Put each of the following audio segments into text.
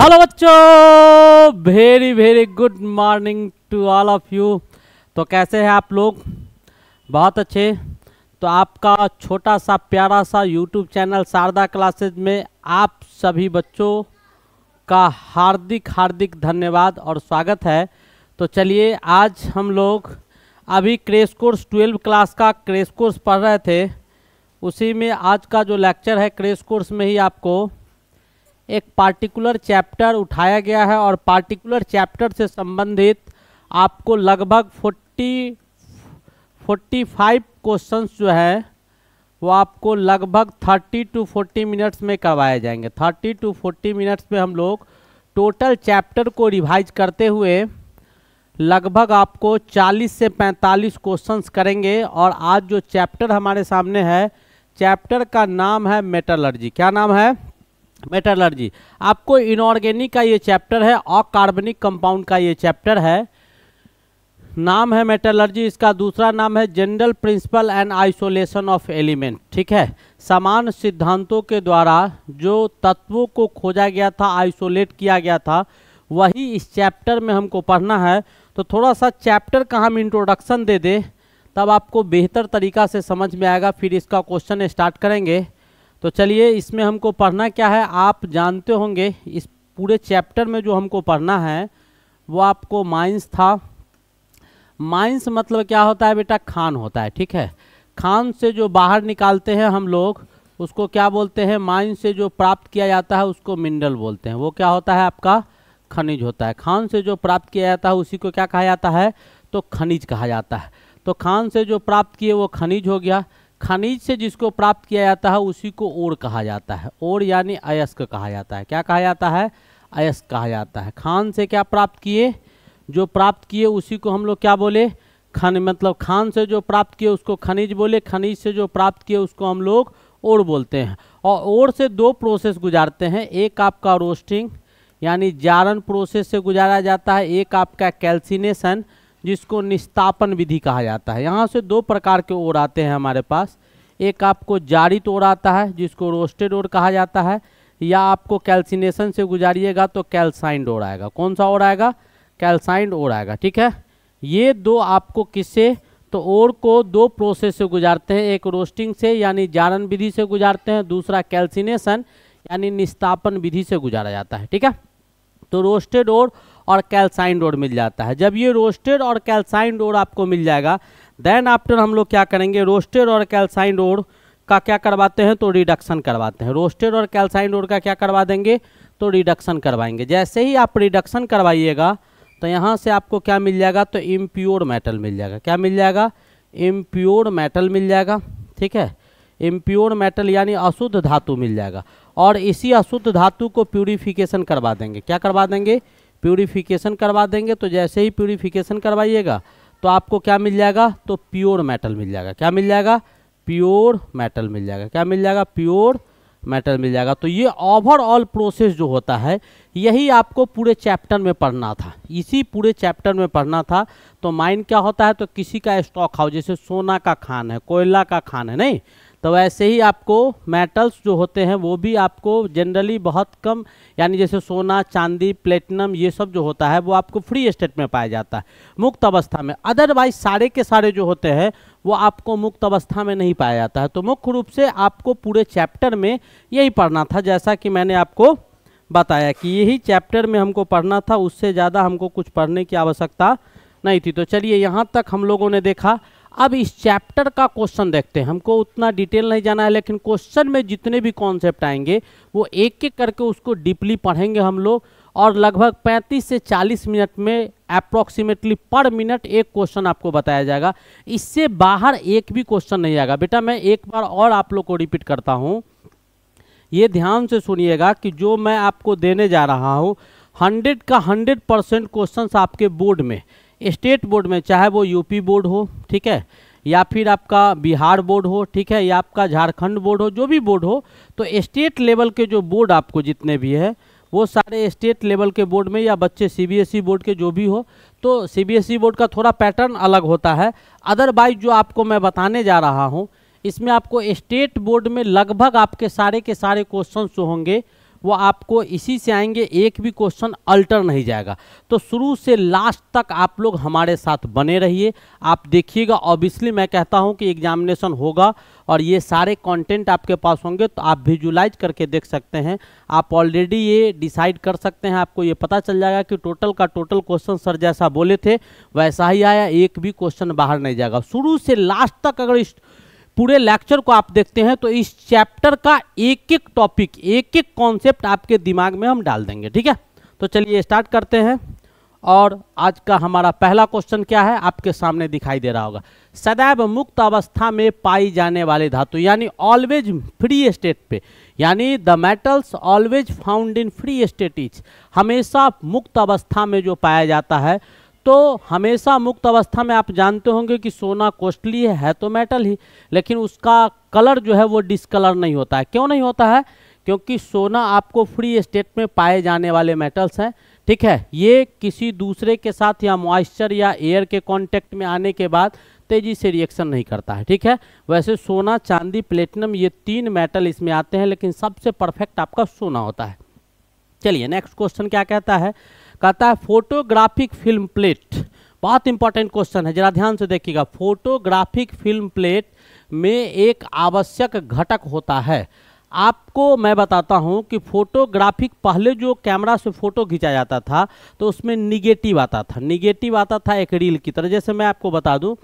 hello बच्चों very very good morning to all of you तो कैसे हैं आप लोग बहुत अच्छे तो आपका छोटा सा प्यारा सा यूट्यूब चैनल शारदा क्लासेज में आप सभी बच्चों का हार्दिक हार्दिक धन्यवाद और स्वागत है तो चलिए आज हम लोग अभी क्रेश कोर्स ट्वेल्व क्लास का क्रेश कोर्स पढ़ रहे थे उसी में आज का जो लेक्चर है क्रेश कोर्स में ही आपको एक पार्टिकुलर चैप्टर उठाया गया है और पार्टिकुलर चैप्टर से संबंधित आपको लगभग 40 45 क्वेश्चंस जो है वो आपको लगभग 30 टू 40 मिनट्स में करवाए जाएंगे 30 टू 40 मिनट्स में हम लोग टोटल चैप्टर को रिवाइज करते हुए लगभग आपको 40 से 45 क्वेश्चंस करेंगे और आज जो चैप्टर हमारे सामने है चैप्टर का नाम है मेटलर्जी क्या नाम है मेटालर्जी आपको इनऑर्गेनिक का ये चैप्टर है और कार्बनिक कंपाउंड का ये चैप्टर है नाम है मेटालर्जी इसका दूसरा नाम है general principle and isolation of element ठीक है समान सिद्धांतों के द्वारा जो तत्वों को खोजा गया था आइसोलेट किया गया था वही इस चैप्टर में हमको पढ़ना है तो थोड़ा सा चैप्टर का हम इंट्रोडक्शन दे दें तब आपको बेहतर तरीका से समझ में आएगा फिर इसका क्वेश्चन स्टार्ट करेंगे तो चलिए इसमें हमको पढ़ना क्या है आप जानते होंगे इस पूरे चैप्टर में जो हमको पढ़ना है वो आपको माइंस था माइंस मतलब क्या होता है बेटा खान होता है ठीक है खान से जो बाहर निकालते हैं हम लोग उसको क्या बोलते हैं माइंस से जो प्राप्त किया जाता है उसको मिनरल बोलते हैं वो क्या होता है आपका खनिज होता है खान से जो प्राप्त किया जाता है उसी को क्या कहा जाता है तो खनिज कहा जाता है तो खान से जो प्राप्त किए वो खनिज हो गया खनिज से जिसको प्राप्त किया जाता है उसी को ओर कहा जाता है ओर यानी अयस्क कहा जाता है क्या कहा जाता है अयस्क कहा जाता है खान से क्या प्राप्त किए जो प्राप्त किए उसी को हम लोग क्या बोले खन मतलब खान से जो प्राप्त किए उसको खनिज बोले खनिज से जो प्राप्त किए उसको हम लोग ओर बोलते हैं और ओर से दो प्रोसेस गुजारते हैं एक आपका रोस्टिंग यानी जारन प्रोसेस से गुजारा जाता है एक आपका कैल्सिनेशन जिसको निस्तापन विधि कहा जाता है यहाँ से दो प्रकार के ओर आते हैं हमारे पास एक आपको जारित ओर आता है जिसको रोस्टेड ओर कहा जाता है या आपको कैल्सिनेशन से गुजारिएगा तो कैल्साइंड ओर आएगा कौन सा ओर आएगा कैल्साइंड ओर आएगा ठीक है ये दो आपको किससे तो ओर को दो प्रोसेस से गुजारते हैं एक रोस्टिंग से यानी जारन विधि से गुजारते हैं दूसरा कैल्सिनेशन यानी निस्तापन विधि से गुजारा जाता है ठीक है तो रोस्टेड ओर और और कैल्साइन रोड मिल जाता है जब ये रोस्टेड और कैल्साइन रोड आपको मिल जाएगा देन आफ्टर हम लोग क्या करेंगे रोस्टेड और कैल्साइन रोड का क्या करवाते हैं तो रिडक्शन करवाते हैं रोस्टेड और कैल्साइन रोड का क्या करवा देंगे तो रिडक्शन करवाएंगे जैसे ही आप रिडक्शन करवाइएगा तो यहाँ से आपको क्या मिल जाएगा तो इम्प्योर मेटल मिल जाएगा क्या मिल जाएगा इम्प्योर मेटल मिल जाएगा ठीक है इम्प्योर मेटल यानी अशुद्ध धातु मिल जाएगा और इसी अशुद्ध धातु को प्यूरिफिकेशन करवा देंगे क्या करवा देंगे प्योरीफिकेशन करवा देंगे तो जैसे ही प्योरीफिकेशन करवाइएगा तो आपको क्या मिल जाएगा तो प्योर मेटल मिल जाएगा क्या मिल जाएगा प्योर मेटल मिल जाएगा क्या मिल जाएगा प्योर मेटल मिल जाएगा तो ये ओवरऑल प्रोसेस जो होता है यही आपको पूरे चैप्टर में पढ़ना था इसी पूरे चैप्टर में पढ़ना था तो माइंड क्या होता है तो किसी का स्टॉक हाउस जैसे सोना का खान है कोयला का खान है नहीं तो वैसे ही आपको मेटल्स जो होते हैं वो भी आपको जनरली बहुत कम यानी जैसे सोना चांदी प्लेटिनम ये सब जो होता है वो आपको फ्री स्टेट में पाया जाता है मुक्त अवस्था में अदरवाइज सारे के सारे जो होते हैं वो आपको मुक्त अवस्था में नहीं पाया जाता है तो मुख्य रूप से आपको पूरे चैप्टर में यही पढ़ना था जैसा कि मैंने आपको बताया कि यही चैप्टर में हमको पढ़ना था उससे ज़्यादा हमको कुछ पढ़ने की आवश्यकता नहीं थी तो चलिए यहाँ तक हम लोगों ने देखा अब इस चैप्टर का क्वेश्चन देखते हैं हमको उतना डिटेल नहीं जाना है लेकिन क्वेश्चन में जितने भी कॉन्सेप्ट आएंगे वो एक एक करके उसको डीपली पढ़ेंगे हम लोग और लगभग 35 से 40 मिनट में अप्रॉक्सीमेटली पर मिनट एक क्वेश्चन आपको बताया जाएगा इससे बाहर एक भी क्वेश्चन नहीं आएगा बेटा मैं एक बार और आप लोग को रिपीट करता हूँ ये ध्यान से सुनिएगा कि जो मैं आपको देने जा रहा हूँ हंड्रेड का हंड्रेड परसेंट क्वेश्चन आपके बोर्ड में स्टेट बोर्ड में चाहे वो यूपी बोर्ड हो ठीक है या फिर आपका बिहार बोर्ड हो ठीक है या आपका झारखंड बोर्ड हो जो भी बोर्ड हो तो स्टेट लेवल के जो बोर्ड आपको जितने भी है वो सारे स्टेट लेवल के बोर्ड में या बच्चे सीबीएसई बोर्ड के जो भी हो तो सीबीएसई बोर्ड का थोड़ा पैटर्न अलग होता है अदरवाइज जो आपको मैं बताने जा रहा हूँ इसमें आपको स्टेट बोर्ड में लगभग आपके सारे के सारे क्वेश्चन होंगे वो आपको इसी से आएंगे एक भी क्वेश्चन अल्टर नहीं जाएगा तो शुरू से लास्ट तक आप लोग हमारे साथ बने रहिए आप देखिएगा ऑब्वियसली मैं कहता हूँ कि एग्जामिनेशन होगा और ये सारे कंटेंट आपके पास होंगे तो आप विजुलाइज करके देख सकते हैं आप ऑलरेडी ये डिसाइड कर सकते हैं आपको ये पता चल जाएगा कि टोटल का टोटल क्वेश्चन सर जैसा बोले थे वैसा ही आया एक भी क्वेश्चन बाहर नहीं जाएगा शुरू से लास्ट तक अगर पूरे लेक्चर को आप देखते हैं तो इस चैप्टर का एक एक टॉपिक एक एक कॉन्सेप्ट आपके दिमाग में हम डाल देंगे ठीक है तो चलिए स्टार्ट करते हैं और आज का हमारा पहला क्वेश्चन क्या है आपके सामने दिखाई दे रहा होगा सदैव मुक्त अवस्था में पाई जाने वाली धातु यानी ऑलवेज फ्री स्टेट पे यानी the metals always found in free state each हमेशा मुक्त अवस्था में जो पाया जाता है तो हमेशा मुक्त अवस्था में आप जानते होंगे कि सोना कॉस्टली है, है तो मेटल ही लेकिन उसका कलर जो है वो डिसकलर नहीं होता है क्यों नहीं होता है क्योंकि सोना आपको फ्री स्टेट में पाए जाने वाले मेटल्स हैं ठीक है ये किसी दूसरे के साथ या मॉइस्चर या एयर के कांटेक्ट में आने के बाद तेजी से रिएक्शन नहीं करता है ठीक है वैसे सोना चांदी प्लेटिनम ये तीन मेटल इसमें आते हैं लेकिन सबसे परफेक्ट आपका सोना होता है चलिए नेक्स्ट क्वेश्चन क्या कहता है कहता है फोटोग्राफिक फिल्म प्लेट बहुत इंपॉर्टेंट क्वेश्चन है जरा ध्यान से देखिएगा फोटोग्राफिक फिल्म प्लेट में एक आवश्यक घटक होता है आपको मैं बताता हूं कि फोटोग्राफिक पहले जो कैमरा से फोटो खींचा जाता था तो उसमें निगेटिव आता था निगेटिव आता था एक रील की तरह जैसे मैं आपको बता दूं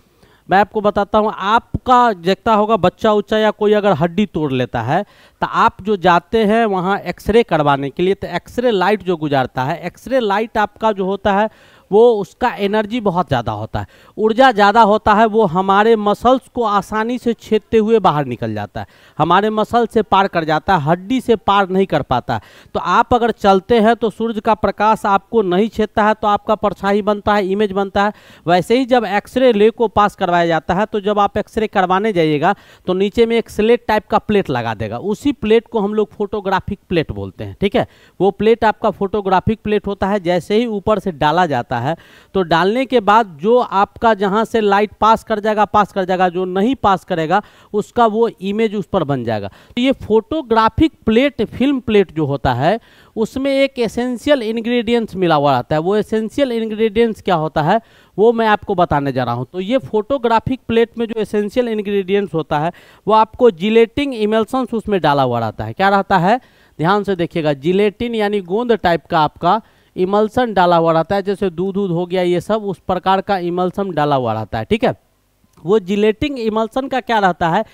मैं आपको बताता हूँ आपका देखता होगा बच्चा उच्चा या कोई अगर हड्डी तोड़ लेता है तो आप जो जाते हैं वहाँ एक्सरे करवाने के लिए तो एक्सरे लाइट जो गुजारता है एक्सरे लाइट आपका जो होता है वो उसका एनर्जी बहुत ज़्यादा होता है ऊर्जा ज़्यादा होता है वो हमारे मसल्स को आसानी से छेदते हुए बाहर निकल जाता है हमारे मसल से पार कर जाता है हड्डी से पार नहीं कर पाता तो आप अगर चलते हैं तो सूर्य का प्रकाश आपको नहीं छेदता है तो आपका परछाई बनता है इमेज बनता है वैसे ही जब एक्सरे ले को पास करवाया जाता है तो जब आप एक्सरे करवाने जाइएगा तो नीचे में एक स्लेट टाइप का प्लेट लगा देगा उसी प्लेट को हम लोग फोटोग्राफिक प्लेट बोलते हैं ठीक है वो प्लेट आपका फोटोग्राफिक प्लेट होता है जैसे ही ऊपर से डाला जाता है जाता है तो डालने के बाद जो आपका जहाँ से लाइट पास कर जाएगा पास कर जाएगा जो नहीं पास करेगा उसका वो इमेज उस पर बन जाएगा तो ये फोटोग्राफिक प्लेट फिल्म प्लेट जो होता है उसमें एक एसेंशियल इंग्रेडिएंट्स मिला हुआ रहता है वो एसेंशियल इंग्रेडिएंट्स क्या होता है वो मैं आपको बताने जा रहा हूँ तो ये फोटोग्राफिक प्लेट में जो एसेंशियल इंग्रेडिएंट्स होता है वो आपको जिलेटिंग इमल्सन्स उसमें डाला हुआ रहता है क्या रहता है ध्यान से देखिएगा जिलेटिन यानी गोंद टाइप का आपका इमल्सन डाला हुआ रहता है जैसे दूध दूध हो गया ये सब उस प्रकार का इमल्सन डाला हुआ रहता है ठीक है वो जिलेटिंग इमल्सन का क्या रहता है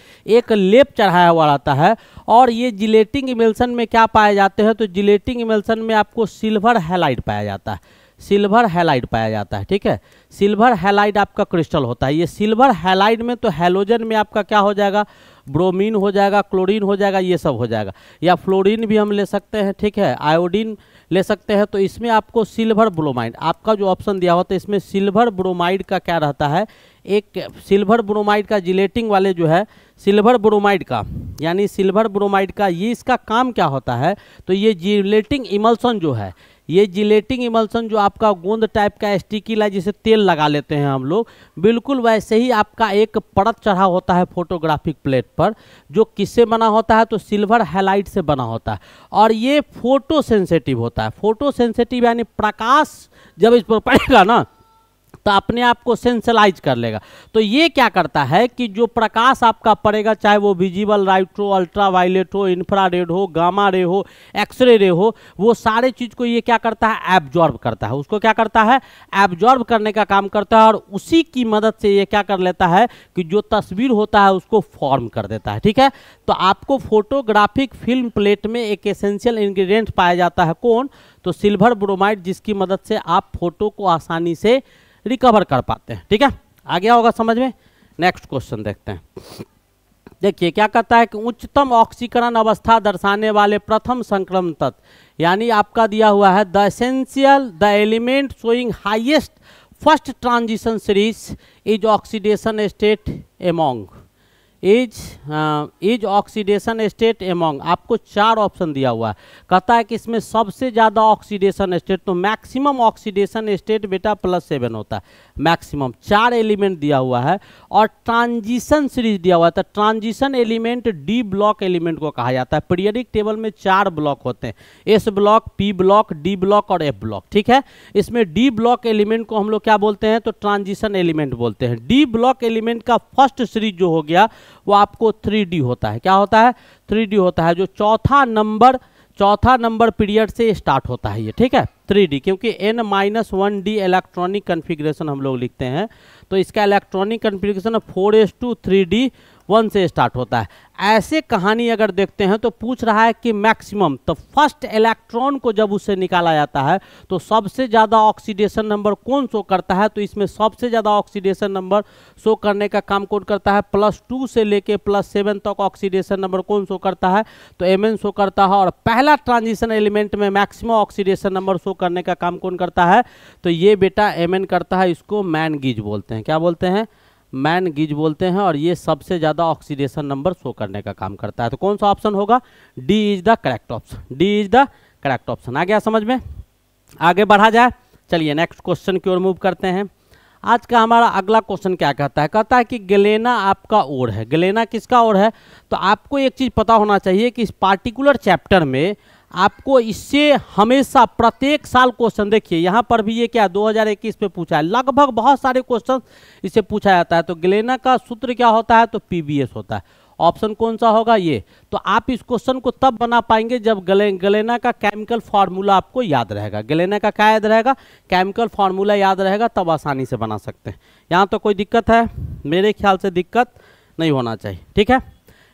एक लेप चढ़ाया हुआ रहता है और ये जिलेटिंग इमल्सन में क्या पाए जाते हैं तो जिलेटिंग इमल्सन में आपको सिल्वर हेलाइट पाया जाता है सिल्वर हैलाइड पाया जाता है ठीक है सिल्वर हैलाइड आपका क्रिस्टल होता है ये सिल्वर हैलाइड में तो हेलोजन में आपका क्या हो जाएगा ब्रोमीन हो जाएगा क्लोरीन हो जाएगा ये सब हो जाएगा या फ्लोरीन भी हम ले सकते हैं ठीक है आयोडीन ले सकते हैं तो इसमें आपको सिल्वर ब्रोमाइड आपका जो ऑप्शन दिया हुआ था इसमें सिल्वर ब्रोमाइड का क्या रहता है एक सिल्वर ब्रोमाइड का जिलेटिंग वाले जो है सिल्वर ब्रोमाइड का यानी सिल्वर ब्रोमाइड का ये इसका काम क्या होता है तो ये जिलेटिंग इमल्सन जो है ये जिलेटिंग इमल्सन जो आपका गोंद टाइप का स्टिकीला जिसे तेल लगा लेते हैं हम लोग बिल्कुल वैसे ही आपका एक परत चढ़ा होता है फोटोग्राफिक प्लेट पर जो किससे बना होता है तो सिल्वर हेलाइट से बना होता है और ये फोटो सेंसेटिव होता है फोटो सेंसेटिव यानी प्रकाश जब इस पर पड़ेगा ना तो अपने आप को सेंसलाइज कर लेगा तो ये क्या करता है कि जो प्रकाश आपका पड़ेगा चाहे वो विजिबल राइट हो अल्ट्रा वायलेट हो इन्फ्रा रेड हो गामा रे हो एक्सरे रे हो वो सारे चीज़ को ये क्या करता है एब्जॉर्ब करता है उसको क्या करता है एब्जॉर्ब करने का काम करता है और उसी की मदद से ये क्या कर लेता है कि जो तस्वीर होता है उसको फॉर्म कर देता है ठीक है तो आपको फोटोग्राफिक फिल्म प्लेट में एक एसेंशियल इंग्रेडिएंट पाया जाता है कौन तो सिल्वर ब्रोमाइड जिसकी मदद से आप फोटो को आसानी से रिकवर कर पाते हैं ठीक है आ गया होगा समझ में नेक्स्ट क्वेश्चन देखते हैं देखिए क्या कहता है कि उच्चतम ऑक्सीकरण अवस्था दर्शाने वाले प्रथम संक्रमण तत्व यानी आपका दिया हुआ है the essential the element showing highest first transition series is oxidation state among is is हाँ, ऑक्सीडेशन स्टेट एमोंग आपको चार ऑप्शन दिया हुआ है कहता है कि इसमें सबसे ज़्यादा ऑक्सीडेशन स्टेट तो मैक्सिमम ऑक्सीडेशन स्टेट बेटा प्लस सेवन होता है मैक्सिमम चार एलिमेंट दिया हुआ है और ट्रांजिशन सीरीज दिया हुआ है तो transition element D block element को कहा जाता है पीरियडिक टेबल में चार ब्लॉक होते हैं S block P block D block और एफ ब्लॉक ठीक है इसमें डी ब्लॉक एलिमेंट को हम लोग क्या बोलते हैं तो ट्रांजिशन एलिमेंट बोलते हैं डी ब्लॉक एलिमेंट का फर्स्ट सीरीज जो हो गया वो आपको थ्री होता है क्या होता है थ्री होता है जो चौथा नंबर चौथा नंबर पीरियड से स्टार्ट होता है ये ठीक है थ्री डी क्योंकि N minus one D electronic configuration हम लोग लिखते हैं तो इसका electronic configuration four S two three D one से स्टार्ट होता है ऐसे कहानी अगर देखते हैं तो पूछ रहा है कि मैक्सिमम तो फर्स्ट इलेक्ट्रॉन को जब उससे निकाला जाता है तो सबसे ज़्यादा ऑक्सीडेशन नंबर कौन शो करता है तो इसमें सबसे ज़्यादा ऑक्सीडेशन नंबर शो करने का काम कौन करता है प्लस टू से लेके प्लस सेवन तक ऑक्सीडेशन नंबर कौन शो करता है तो एम शो करता है और पहला ट्रांजिशन एलिमेंट में मैक्सिमम ऑक्सीडेशन नंबर शो करने का काम कौन करता है तो ये बेटा एम करता है इसको मैन बोलते हैं क्या बोलते हैं मैन गिज बोलते हैं और ये सबसे ज़्यादा ऑक्सीडेशन नंबर शो करने का काम करता है तो कौन सा ऑप्शन होगा D is the correct option D is the correct option आ गया समझ में आगे बढ़ा जाए चलिए नेक्स्ट क्वेश्चन की ओर मूव करते हैं आज का हमारा अगला क्वेश्चन क्या कहता है कहता है कि गलेना आपका ओर है गलेना किसका ओर है तो आपको एक चीज़ पता होना चाहिए कि इस पार्टिकुलर चैप्टर में आपको इससे हमेशा प्रत्येक साल क्वेश्चन देखिए यहाँ पर भी ये क्या 2021 पे पूछा है लगभग बहुत सारे क्वेश्चन इससे पूछा जाता है तो ग्लेना का सूत्र क्या होता है तो पीबीएस होता है ऑप्शन कौन सा होगा ये तो आप इस क्वेश्चन को तब बना पाएंगे जब गले गलेना का केमिकल फार्मूला आपको याद रहेगा गलेना का क्या याद रहेगा केमिकल फार्मूला याद रहेगा तब आसानी से बना सकते हैं यहाँ तो कोई दिक्कत है मेरे ख्याल से दिक्कत नहीं होना चाहिए ठीक है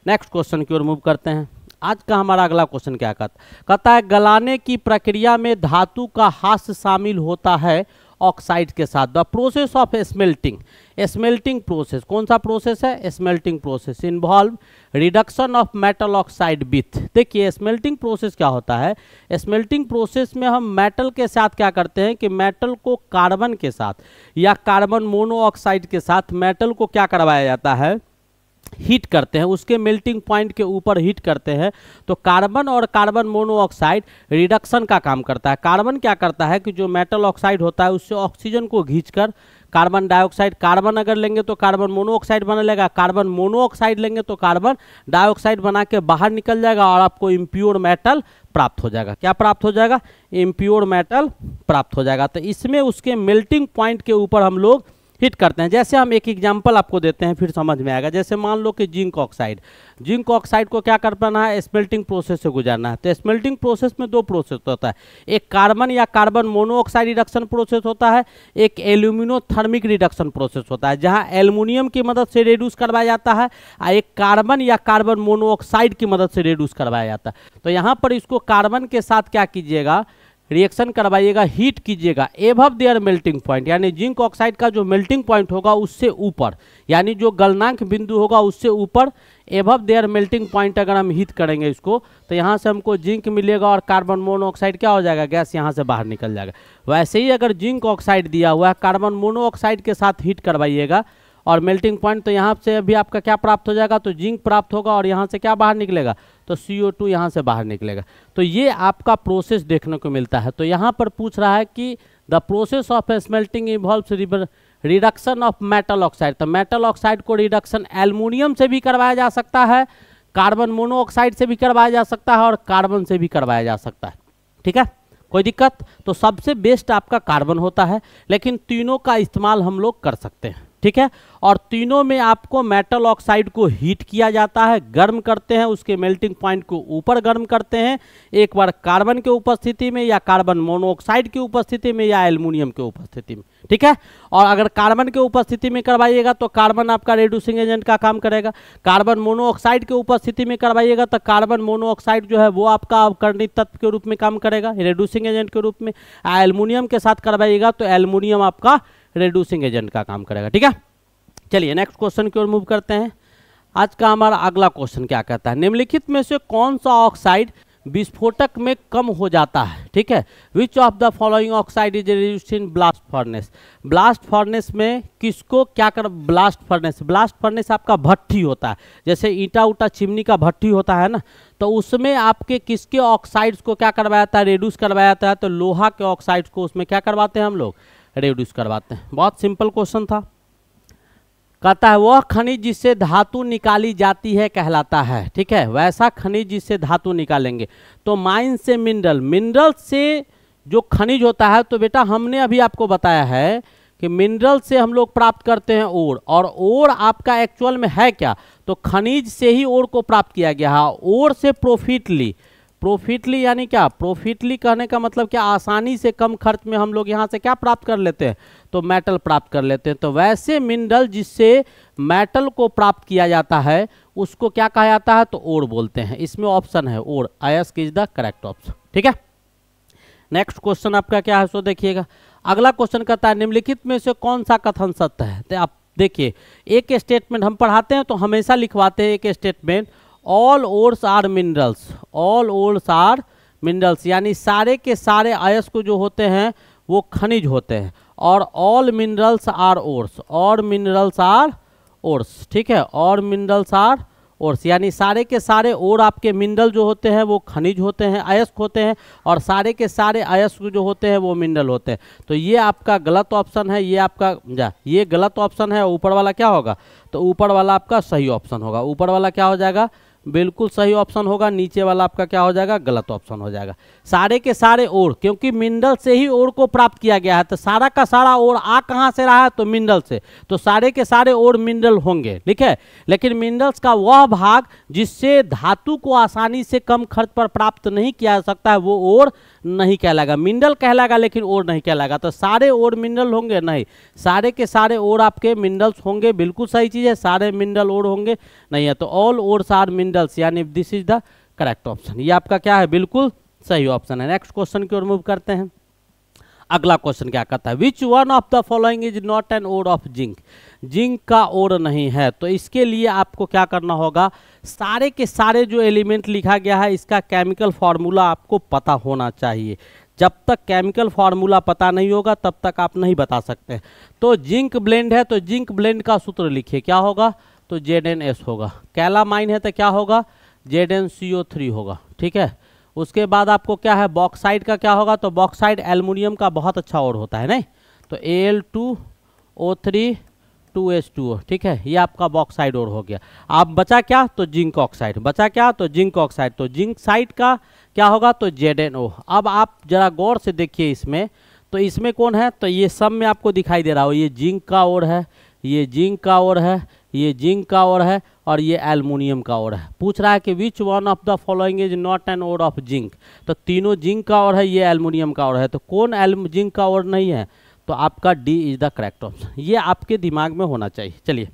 नेक्स्ट क्वेश्चन की ओर मूव करते हैं आज का हमारा अगला क्वेश्चन क्या कहता कहता है गलाने की प्रक्रिया में धातु का हास शामिल होता है ऑक्साइड के साथ the process of smelting smelting process कौन सा प्रोसेस है smelting process involve reduction of metal oxide with देखिए स्मेल्टिंग प्रोसेस क्या होता है स्मेल्टिंग प्रोसेस में हम मेटल के साथ क्या करते हैं कि मेटल को कार्बन के साथ या कार्बन मोनोऑक्साइड के साथ मेटल को क्या करवाया जाता है हीट करते हैं उसके मेल्टिंग पॉइंट के ऊपर हीट करते हैं तो कार्बन और कार्बन मोनोऑक्साइड रिडक्शन का काम करता है कार्बन क्या करता है कि जो मेटल ऑक्साइड होता है उससे ऑक्सीजन को घींचकर कार्बन डाइऑक्साइड कार्बन अगर लेंगे तो कार्बन मोनोऑक्साइड बना लेगा कार्बन मोनोऑक्साइड लेंगे तो कार्बन डाइऑक्साइड बना के बाहर निकल जाएगा और आपको इम्प्योर मेटल प्राप्त हो जाएगा क्या प्राप्त हो जाएगा इम्प्योर मेटल प्राप्त हो जाएगा तो इसमें उसके मेल्टिंग पॉइंट के ऊपर हम लोग हिट करते हैं जैसे हम एक एग्जाम्पल आपको देते हैं फिर समझ में आएगा जैसे मान लो कि जिंक ऑक्साइड जिंक ऑक्साइड को क्या कर पाना है स्मेल्टिंग प्रोसेस से गुजारना है तो स्मेल्टिंग प्रोसेस में दो प्रोसेस होता है एक कार्बन या कार्बन मोनोऑक्साइड रिडक्शन प्रोसेस होता है एक एल्यूमिनोथर्मिक रिडक्शन प्रोसेस होता है जहाँ एल्यूमिनियम की मदद से रिड्यूस करवाया जाता है और एक कार्बन या कार्बन मोनोऑक्साइड की मदद से रिड्यूस करवाया जाता है तो यहाँ पर इसको कार्बन के साथ क्या कीजिएगा रिएक्शन करवाइएगा हीट कीजिएगा एभव देयर मेल्टिंग पॉइंट यानी जिंक ऑक्साइड का जो मेल्टिंग पॉइंट होगा उससे ऊपर यानी जो गलनांक बिंदु होगा उससे ऊपर एभव देयर मेल्टिंग पॉइंट अगर हम हीट करेंगे इसको तो यहाँ से हमको जिंक मिलेगा और कार्बन मोनोऑक्साइड क्या हो जाएगा गैस यहाँ से बाहर निकल जाएगा वैसे ही अगर जिंक ऑक्साइड दिया हुआ है कार्बन मोनोऑक्साइड के साथ हीट करवाइएगा और मेल्टिंग पॉइंट तो यहाँ से अभी आपका क्या प्राप्त हो जाएगा तो जिंक प्राप्त होगा और यहाँ से क्या बाहर निकलेगा तो सी ओ टू यहाँ से बाहर निकलेगा तो ये आपका प्रोसेस देखने को मिलता है तो यहाँ पर पूछ रहा है कि the process of smelting involve river reduction of metal oxide तो मेटल ऑक्साइड को रिडक्शन एल्युमिनियम से भी करवाया जा सकता है कार्बन मोनोऑक्साइड से भी करवाया जा सकता है और कार्बन से भी करवाया जा सकता है ठीक है कोई दिक्कत तो सबसे बेस्ट आपका कार्बन होता है लेकिन तीनों का इस्तेमाल हम लोग कर सकते हैं ठीक है और तीनों में आपको मेटल ऑक्साइड को हीट किया जाता है गर्म करते हैं उसके मेल्टिंग पॉइंट को ऊपर गर्म करते हैं एक बार कार्बन के उपस्थिति में या कार्बन मोनोऑक्साइड की उपस्थिति में या एल्यूमिनियम के उपस्थिति में ठीक है और अगर कार्बन के उपस्थिति में करवाइएगा तो कार्बन आपका रेड्यूसिंग एजेंट का काम करेगा कार्बन मोनोऑक्साइड की उपस्थिति में करवाइएगा तो कार्बन मोनोऑक्साइड जो है वो आपका अवकरणित तत्व के रूप में काम करेगा रेड्यूसिंग एजेंट के रूप में एल्यूमिनियम के साथ करवाइएगा तो एल्यूमिनियम आपका रिड्यूसिंग एजेंट का काम करेगा ठीक है चलिए नेक्स्ट क्वेश्चन की ओर मूव करते हैं आज का हमारा अगला क्वेश्चन क्या कहता है निम्नलिखित में से कौन सा ऑक्साइड विस्फोटक में कम हो जाता है ठीक है which of the following oxide is reduced in blast furnace blast furnace में किसको क्या कर ब्लास्ट फर्नेस ब्लास्ट फर्नेस आपका भट्टी होता है जैसे ईटा उटा चिमनी का भट्टी होता है ना तो उसमें आपके किसके ऑक्साइड्स को क्या करवाया जाता है रिड्यूस करवाया जाता है तो लोहा के ऑक्साइड्स को उसमें क्या करवाते हैं हम लोग रेड्यूस करवाते हैं बहुत सिंपल क्वेश्चन था कहता है वह खनिज जिससे धातु निकाली जाती है कहलाता है ठीक है वैसा खनिज जिससे धातु निकालेंगे तो माइन से मिनरल मिनरल से जो खनिज होता है तो बेटा हमने अभी आपको बताया है कि मिनरल से हम लोग प्राप्त करते हैं ओर और ओर आपका एक्चुअल में है क्या तो खनिज से ही ओर को प्राप्त किया गया है हाँ, ओर से ली प्रॉफिटली यानी क्या प्रॉफिटली कहने का मतलब क्या आसानी से कम खर्च में हम लोग यहाँ से क्या प्राप्त कर लेते हैं तो मेटल प्राप्त कर लेते हैं तो वैसे मिनरल जिससे मेटल को प्राप्त किया जाता है उसको क्या कहा जाता है तो ओर बोलते हैं इसमें ऑप्शन है ओर आयस इज द करेक्ट ऑप्शन ठीक है नेक्स्ट क्वेश्चन आपका क्या है सो देखिएगा अगला क्वेश्चन कहता है निम्नलिखित में से कौन सा कथन सत्य है तो आप देखिए एक स्टेटमेंट हम पढ़ाते हैं तो हमेशा लिखवाते हैं एक statement all ores are minerals all ores are minerals यानी सारे के सारे अयस्क जो होते हैं वो खनिज होते हैं और ऑल मिनरल्स आर ओर्स और मिनरल्स आर ओर्स ठीक है और मिनरल्स आर ओर्स यानी सारे के सारे ओर आपके मिनरल जो होते हैं वो खनिज होते हैं अयस्क होते हैं और सारे के सारे अयस्क जो होते हैं वो मिनरल होते हैं तो ये आपका गलत ऑप्शन है ये आपका जा ये गलत ऑप्शन है ऊपर वाला क्या होगा तो ऊपर वाला आपका सही ऑप्शन होगा ऊपर वाला क्या हो जाएगा बिल्कुल सही ऑप्शन होगा नीचे वाला आपका क्या हो जाएगा गलत ऑप्शन हो जाएगा सारे के सारे ओर क्योंकि मिंडल से ही ओर को प्राप्त किया गया है तो सारा का सारा ओर आ कहाँ से रहा है तो मिंडल से तो सारे के सारे ओर मिंडल होंगे ठीक है लेकिन मिनरल्स का वह भाग जिससे धातु को आसानी से कम खर्च पर प्राप्त नहीं किया जा सकता है वो ओर नहीं कहलाएगा मिनरल कहलाएगा लेकिन ओर नहीं कहलाएगा तो सारे ओर मिनरल होंगे नहीं सारे के सारे ओर आपके मिनरल्स होंगे बिल्कुल सही चीज़ है सारे मिनरल ओर होंगे नहीं है तो ऑल ओर आर मिनरल्स यानी this is the correct option ये आपका क्या है बिल्कुल सही ऑप्शन है नेक्स्ट क्वेश्चन की ओर मूव करते हैं अगला क्वेश्चन क्या कहता है which one of the following is not an ore of zinc zinc का ओर नहीं है तो इसके लिए आपको क्या करना होगा सारे के सारे जो एलिमेंट लिखा गया है इसका केमिकल फार्मूला आपको पता होना चाहिए जब तक केमिकल फार्मूला पता नहीं होगा तब तक आप नहीं बता सकते तो जिंक ब्लेंड है तो जिंक ब्लेंड का सूत्र लिखिए क्या होगा तो जेड एन एस होगा कैलामाइन है तो क्या होगा Z N C O three होगा ठीक है उसके बाद आपको क्या है बॉक्साइड का क्या होगा तो बॉक्साइड एलमिनियम का बहुत अच्छा और होता है नहीं तो A L two O three two H two O ठीक है ये आपका बॉक्साइड और हो गया आप बचा क्या तो जिंक ऑक्साइड बचा क्या तो जिंक ऑक्साइड तो जिंक साइड का क्या होगा तो जेड एन ओ अब आप जरा गौर से देखिए इसमें तो इसमें कौन है तो ये सब में आपको दिखाई दे रहा हो ये जिंक का और है ये जिंक का और है ये जिंक का और है और ये एलमोनियम का ओर है पूछ रहा है कि which one of the following is not an ore of zinc तो तीनों जिंक का और है ये एलमोनियम का और है तो कौन एल जिंक का ओर नहीं है तो आपका D is the correct option ये आपके दिमाग में होना चाहिए चलिए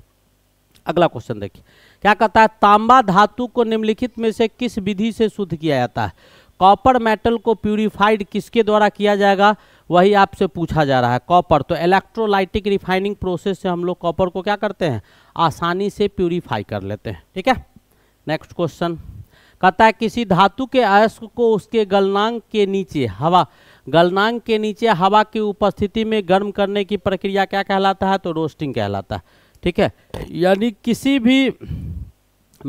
अगला क्वेश्चन देखिए क्या कहता है तांबा धातु को निम्नलिखित में से किस विधि से शुद्ध किया जाता है कॉपर मेटल को प्यूरिफाइड किसके द्वारा किया जाएगा वही आपसे पूछा जा रहा है कॉपर तो इलेक्ट्रोलाइटिक रिफाइनिंग प्रोसेस से हम लोग कॉपर को क्या करते हैं आसानी से प्यूरीफाई कर लेते हैं ठीक है नेक्स्ट क्वेश्चन कहता है किसी धातु के अयस्क को उसके गलनांग के नीचे हवा गलनांग के नीचे हवा की उपस्थिति में गर्म करने की प्रक्रिया क्या कहलाता है तो रोस्टिंग कहलाता है ठीक है यानी किसी भी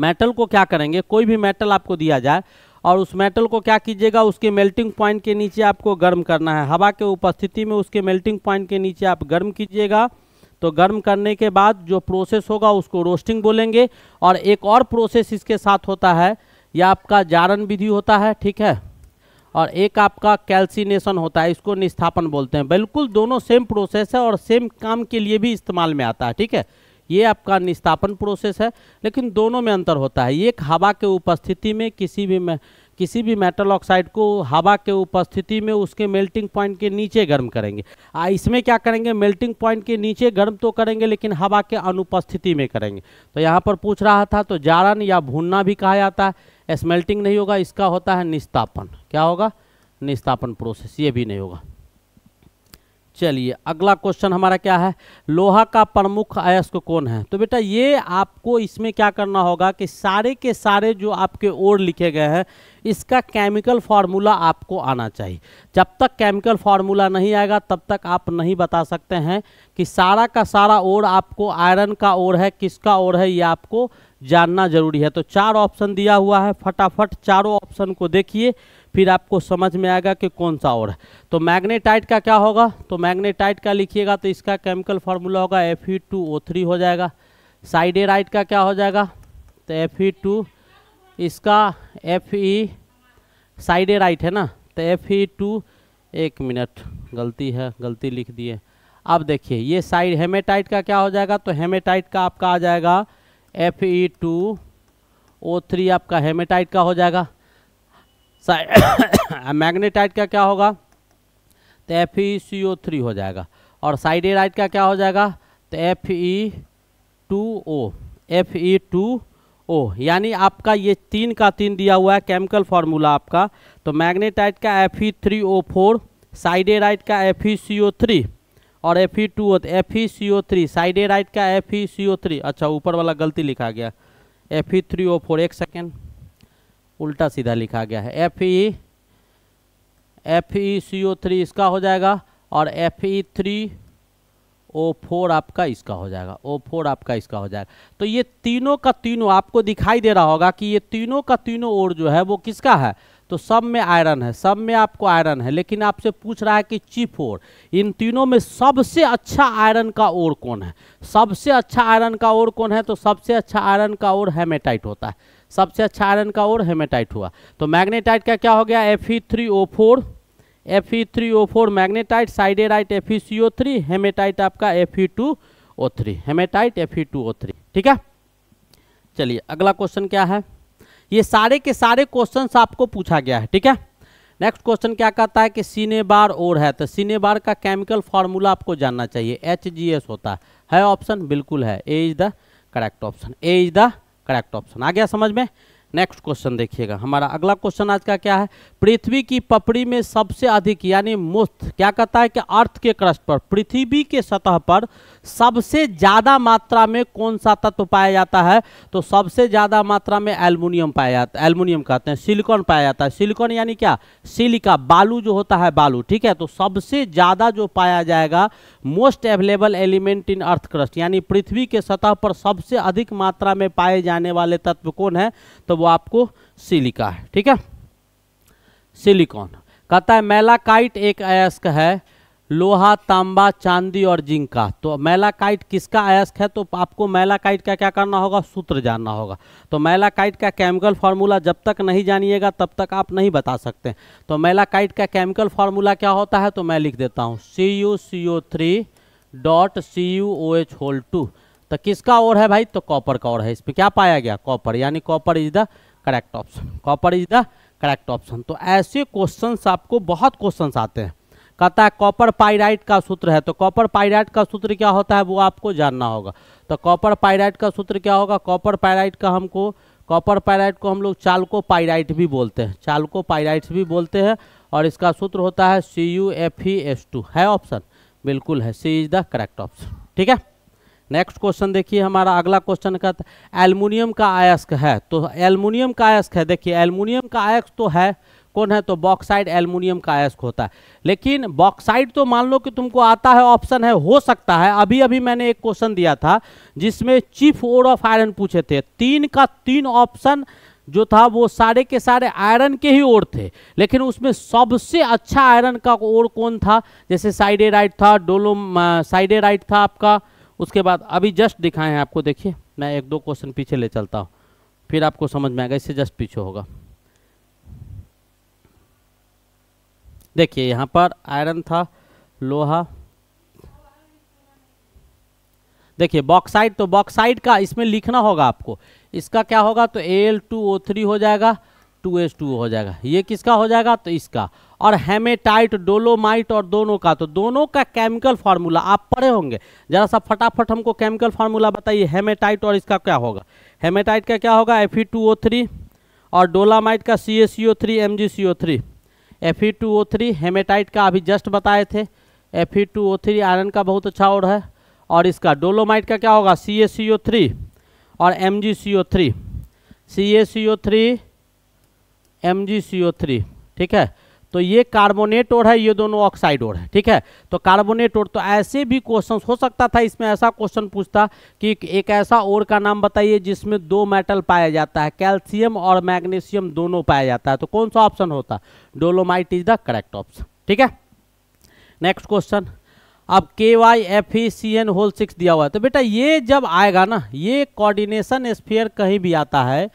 मेटल को क्या करेंगे कोई भी मेटल आपको दिया जाए और उस मेटल को क्या कीजिएगा उसके मेल्टिंग पॉइंट के नीचे आपको गर्म करना है हवा के उपस्थिति में उसके मेल्टिंग पॉइंट के नीचे आप गर्म कीजिएगा तो गर्म करने के बाद जो प्रोसेस होगा उसको रोस्टिंग बोलेंगे और एक और प्रोसेस इसके साथ होता है या आपका जारन विधि होता है ठीक है और एक आपका कैल्सिनेशन होता है इसको निस्थापन बोलते हैं बिल्कुल दोनों सेम प्रोसेस है और सेम काम के लिए भी इस्तेमाल में आता है ठीक है ये आपका निस्थापन प्रोसेस है लेकिन दोनों में अंतर होता है एक हवा के उपस्थिति में किसी भी में किसी भी मेटल ऑक्साइड को हवा के उपस्थिति में उसके मेल्टिंग पॉइंट के नीचे गर्म करेंगे आ इसमें क्या करेंगे मेल्टिंग पॉइंट के नीचे गर्म तो करेंगे लेकिन हवा के अनुपस्थिति में करेंगे तो यहाँ पर पूछ रहा था तो जारन या भूनना भी कहा जाता है स्मेल्टिंग नहीं होगा इसका होता है निस्तापन क्या होगा निस्तापन प्रोसेस ये भी नहीं होगा चलिए अगला क्वेश्चन हमारा क्या है लोहा का प्रमुख अयस्क कौन है तो बेटा ये आपको इसमें क्या करना होगा कि सारे के सारे जो आपके ओर लिखे गए हैं इसका केमिकल फार्मूला आपको आना चाहिए जब तक केमिकल फार्मूला नहीं आएगा तब तक आप नहीं बता सकते हैं कि सारा का सारा ओर आपको आयरन का ओर है किसका ओर है ये आपको जानना जरूरी है तो चार ऑप्शन दिया हुआ है फटाफट चारों ऑप्शन को देखिए फिर आपको समझ में आएगा कि कौन सा और है तो मैग्नेटाइट का क्या होगा तो मैग्नेटाइट का लिखिएगा तो इसका केमिकल फार्मूला होगा F E two O three हो जाएगा साइडेराइट का क्या हो जाएगा तो एफ ई टू इसका एफ ई साइडेराइट है ना तो एफ ई टू एक मिनट गलती है गलती लिख दिए अब देखिए ये साइड हेमेटाइट का क्या हो जाएगा तो हेमेटाइट का आपका आ जाएगा F E two O three आपका हेमेटाइट का हो जाएगा मैग्नेटाइट का क्या होगा तो F E C O three हो जाएगा और साइडेराइट का क्या हो जाएगा तो F E two O F E two O यानी आपका ये तीन का तीन दिया हुआ है केमिकल फार्मूला आपका तो मैग्नेटाइट का F E three O four siderite का F E C O three और F E two O F E C O three siderite का F E C O three अच्छा ऊपर वाला गलती लिखा गया F E three O four एक सेकेंड उल्टा सीधा लिखा गया है F E F E C O three इसका हो जाएगा और F E three O four आपका इसका हो जाएगा ओ फोर आपका इसका हो जाएगा तो ये तीनों का तीनों आपको दिखाई दे रहा होगा कि ये तीनों का तीनों ओर जो है वो किसका है तो सब में आयरन है सब में आपको आयरन है लेकिन आपसे पूछ रहा है कि चिप ओर इन तीनों में सबसे अच्छा आयरन का ओर कौन है सबसे अच्छा आयरन का ओर कौन है तो सबसे अच्छा आयरन का ओर हेमेटाइट होता है सबसे अच्छा आयरन का और हेमेटाइट हुआ तो मैग्नेटाइट का क्या हो गया F E three O four F E three O four magnetite siderite F E C O three haematite आपका F E two O three haematite F E two O three ठीक है चलिए अगला क्वेश्चन क्या है ये सारे के सारे क्वेश्चन आपको पूछा गया है ठीक है नेक्स्ट क्वेश्चन क्या कहता है कि सीने बार और है तो सीने बार का केमिकल फार्मूला आपको जानना चाहिए एच होता है ऑप्शन बिल्कुल है A is the correct option A is the correct option आ गया समझ में नेक्स्ट क्वेश्चन देखिएगा हमारा अगला क्वेश्चन आज का क्या है पृथ्वी की पपड़ी में सबसे अधिक यानी मुफ्त क्या कहता है कि अर्थ के क्रस्ट पर पृथ्वी के सतह पर सबसे ज़्यादा मात्रा में कौन सा तत्व पाया जाता है तो सबसे ज़्यादा मात्रा में एल्युमिनियम पाया जाता है एल्युमिनियम कहते हैं सिलिकॉन पाया जाता है सिलिकॉन यानी क्या सिलिका बालू जो होता है बालू ठीक है तो सबसे ज़्यादा जो पाया जाएगा most available element in earth crust यानी पृथ्वी के सतह पर सबसे अधिक मात्रा में पाए जाने वाले तत्व कौन है तो वो आपको सिलिका है ठीक है सिलिकॉन कहता है मेलाकाइट एक अयस्क है लोहा तांबा चांदी और जिंक का तो मैलाकाइट किसका अयस्क है तो आपको मैलाकाइट का क्या करना होगा सूत्र जानना होगा तो मैलाकाइट का केमिकल फार्मूला जब तक नहीं जानिएगा तब तक आप नहीं बता सकते तो मैलाकाइट का केमिकल फार्मूला क्या होता है तो मैं लिख देता हूँ C U C O three dot C U O H whole two तो किसका और है भाई तो कॉपर का और है इसमें क्या पाया गया कॉपर यानी copper is the correct option copper is the correct option तो ऐसे क्वेश्चन आपको बहुत क्वेश्चन आते हैं कहता है कॉपर पाइराइट का सूत्र है तो कॉपर पाइराइट का सूत्र क्या होता है वो आपको जानना होगा तो कॉपर पाइराइट का सूत्र क्या होगा कॉपर पाइराइट का हमको कॉपर पाइराइट को हम लोग चालको पाइराइट भी बोलते हैं चालको पाइराइट भी बोलते हैं और इसका सूत्र होता है C U F E S two है ऑप्शन बिल्कुल है C is the correct option ठीक है नेक्स्ट क्वेश्चन देखिए हमारा अगला क्वेश्चन का एलमिनियम का आयस्क है तो एलमिनियम का आयस्क है देखिए एलमिनियम का आयस्क तो है कौन है तो बॉक्साइड एल्यूमिनियम का अयस्क होता है लेकिन बॉक्साइड तो मान लो कि तुमको आता है ऑप्शन है हो सकता है अभी अभी मैंने एक क्वेश्चन दिया था जिसमें चीफ ओड ऑफ आयरन पूछे थे तीन का तीन ऑप्शन जो था वो सारे के सारे आयरन के ही ओर थे लेकिन उसमें सबसे अच्छा आयरन का ओर कौन था जैसे राइट था डोलोम राइट था आपका उसके बाद अभी जस्ट दिखाए हैं आपको देखिए मैं एक दो क्वेश्चन पीछे ले चलता हूँ फिर आपको समझ में आएगा इससे जस्ट पीछे होगा देखिए यहाँ पर आयरन था लोहा देखिए बॉक्साइड तो बॉक्साइड का इसमें लिखना होगा आपको इसका क्या होगा तो एल टू ओ थ्री हो जाएगा टू एस टू हो जाएगा ये किसका हो जाएगा तो इसका और हेमेटाइट डोलोमाइट और दोनों का तो दोनों का केमिकल फार्मूला आप पढ़े होंगे जरा सा फटाफट हमको केमिकल फार्मूला बताइए हेमेटाइट और इसका क्या होगा हेमेटाइट का क्या होगा F E two O three और डोलामाइट का C A C O three M G C O three F E two O three hematite का अभी जस्ट बताए थे F E two O three iron का बहुत अच्छा और है और इसका डोलोमाइट का क्या होगा C A C O three और M G C O three C A C O three M G C O three ठीक है तो ये कार्बोनेट और है ये दोनों ऑक्साइड और है ठीक है तो कार्बोनेट और तो ऐसे भी क्वेश्चन हो सकता था इसमें ऐसा क्वेश्चन पूछता कि एक ऐसा और का नाम बताइए जिसमें दो मेटल पाया जाता है कैल्शियम और मैग्नीशियम दोनों पाया जाता है तो कौन सा ऑप्शन होता dolomite is the correct option ठीक है नेक्स्ट क्वेश्चन अब K Y F E C N whole six दिया हुआ है तो बेटा ये जब आएगा ना ये कोऑर्डिनेशन स्फीयर कहीं भी आता है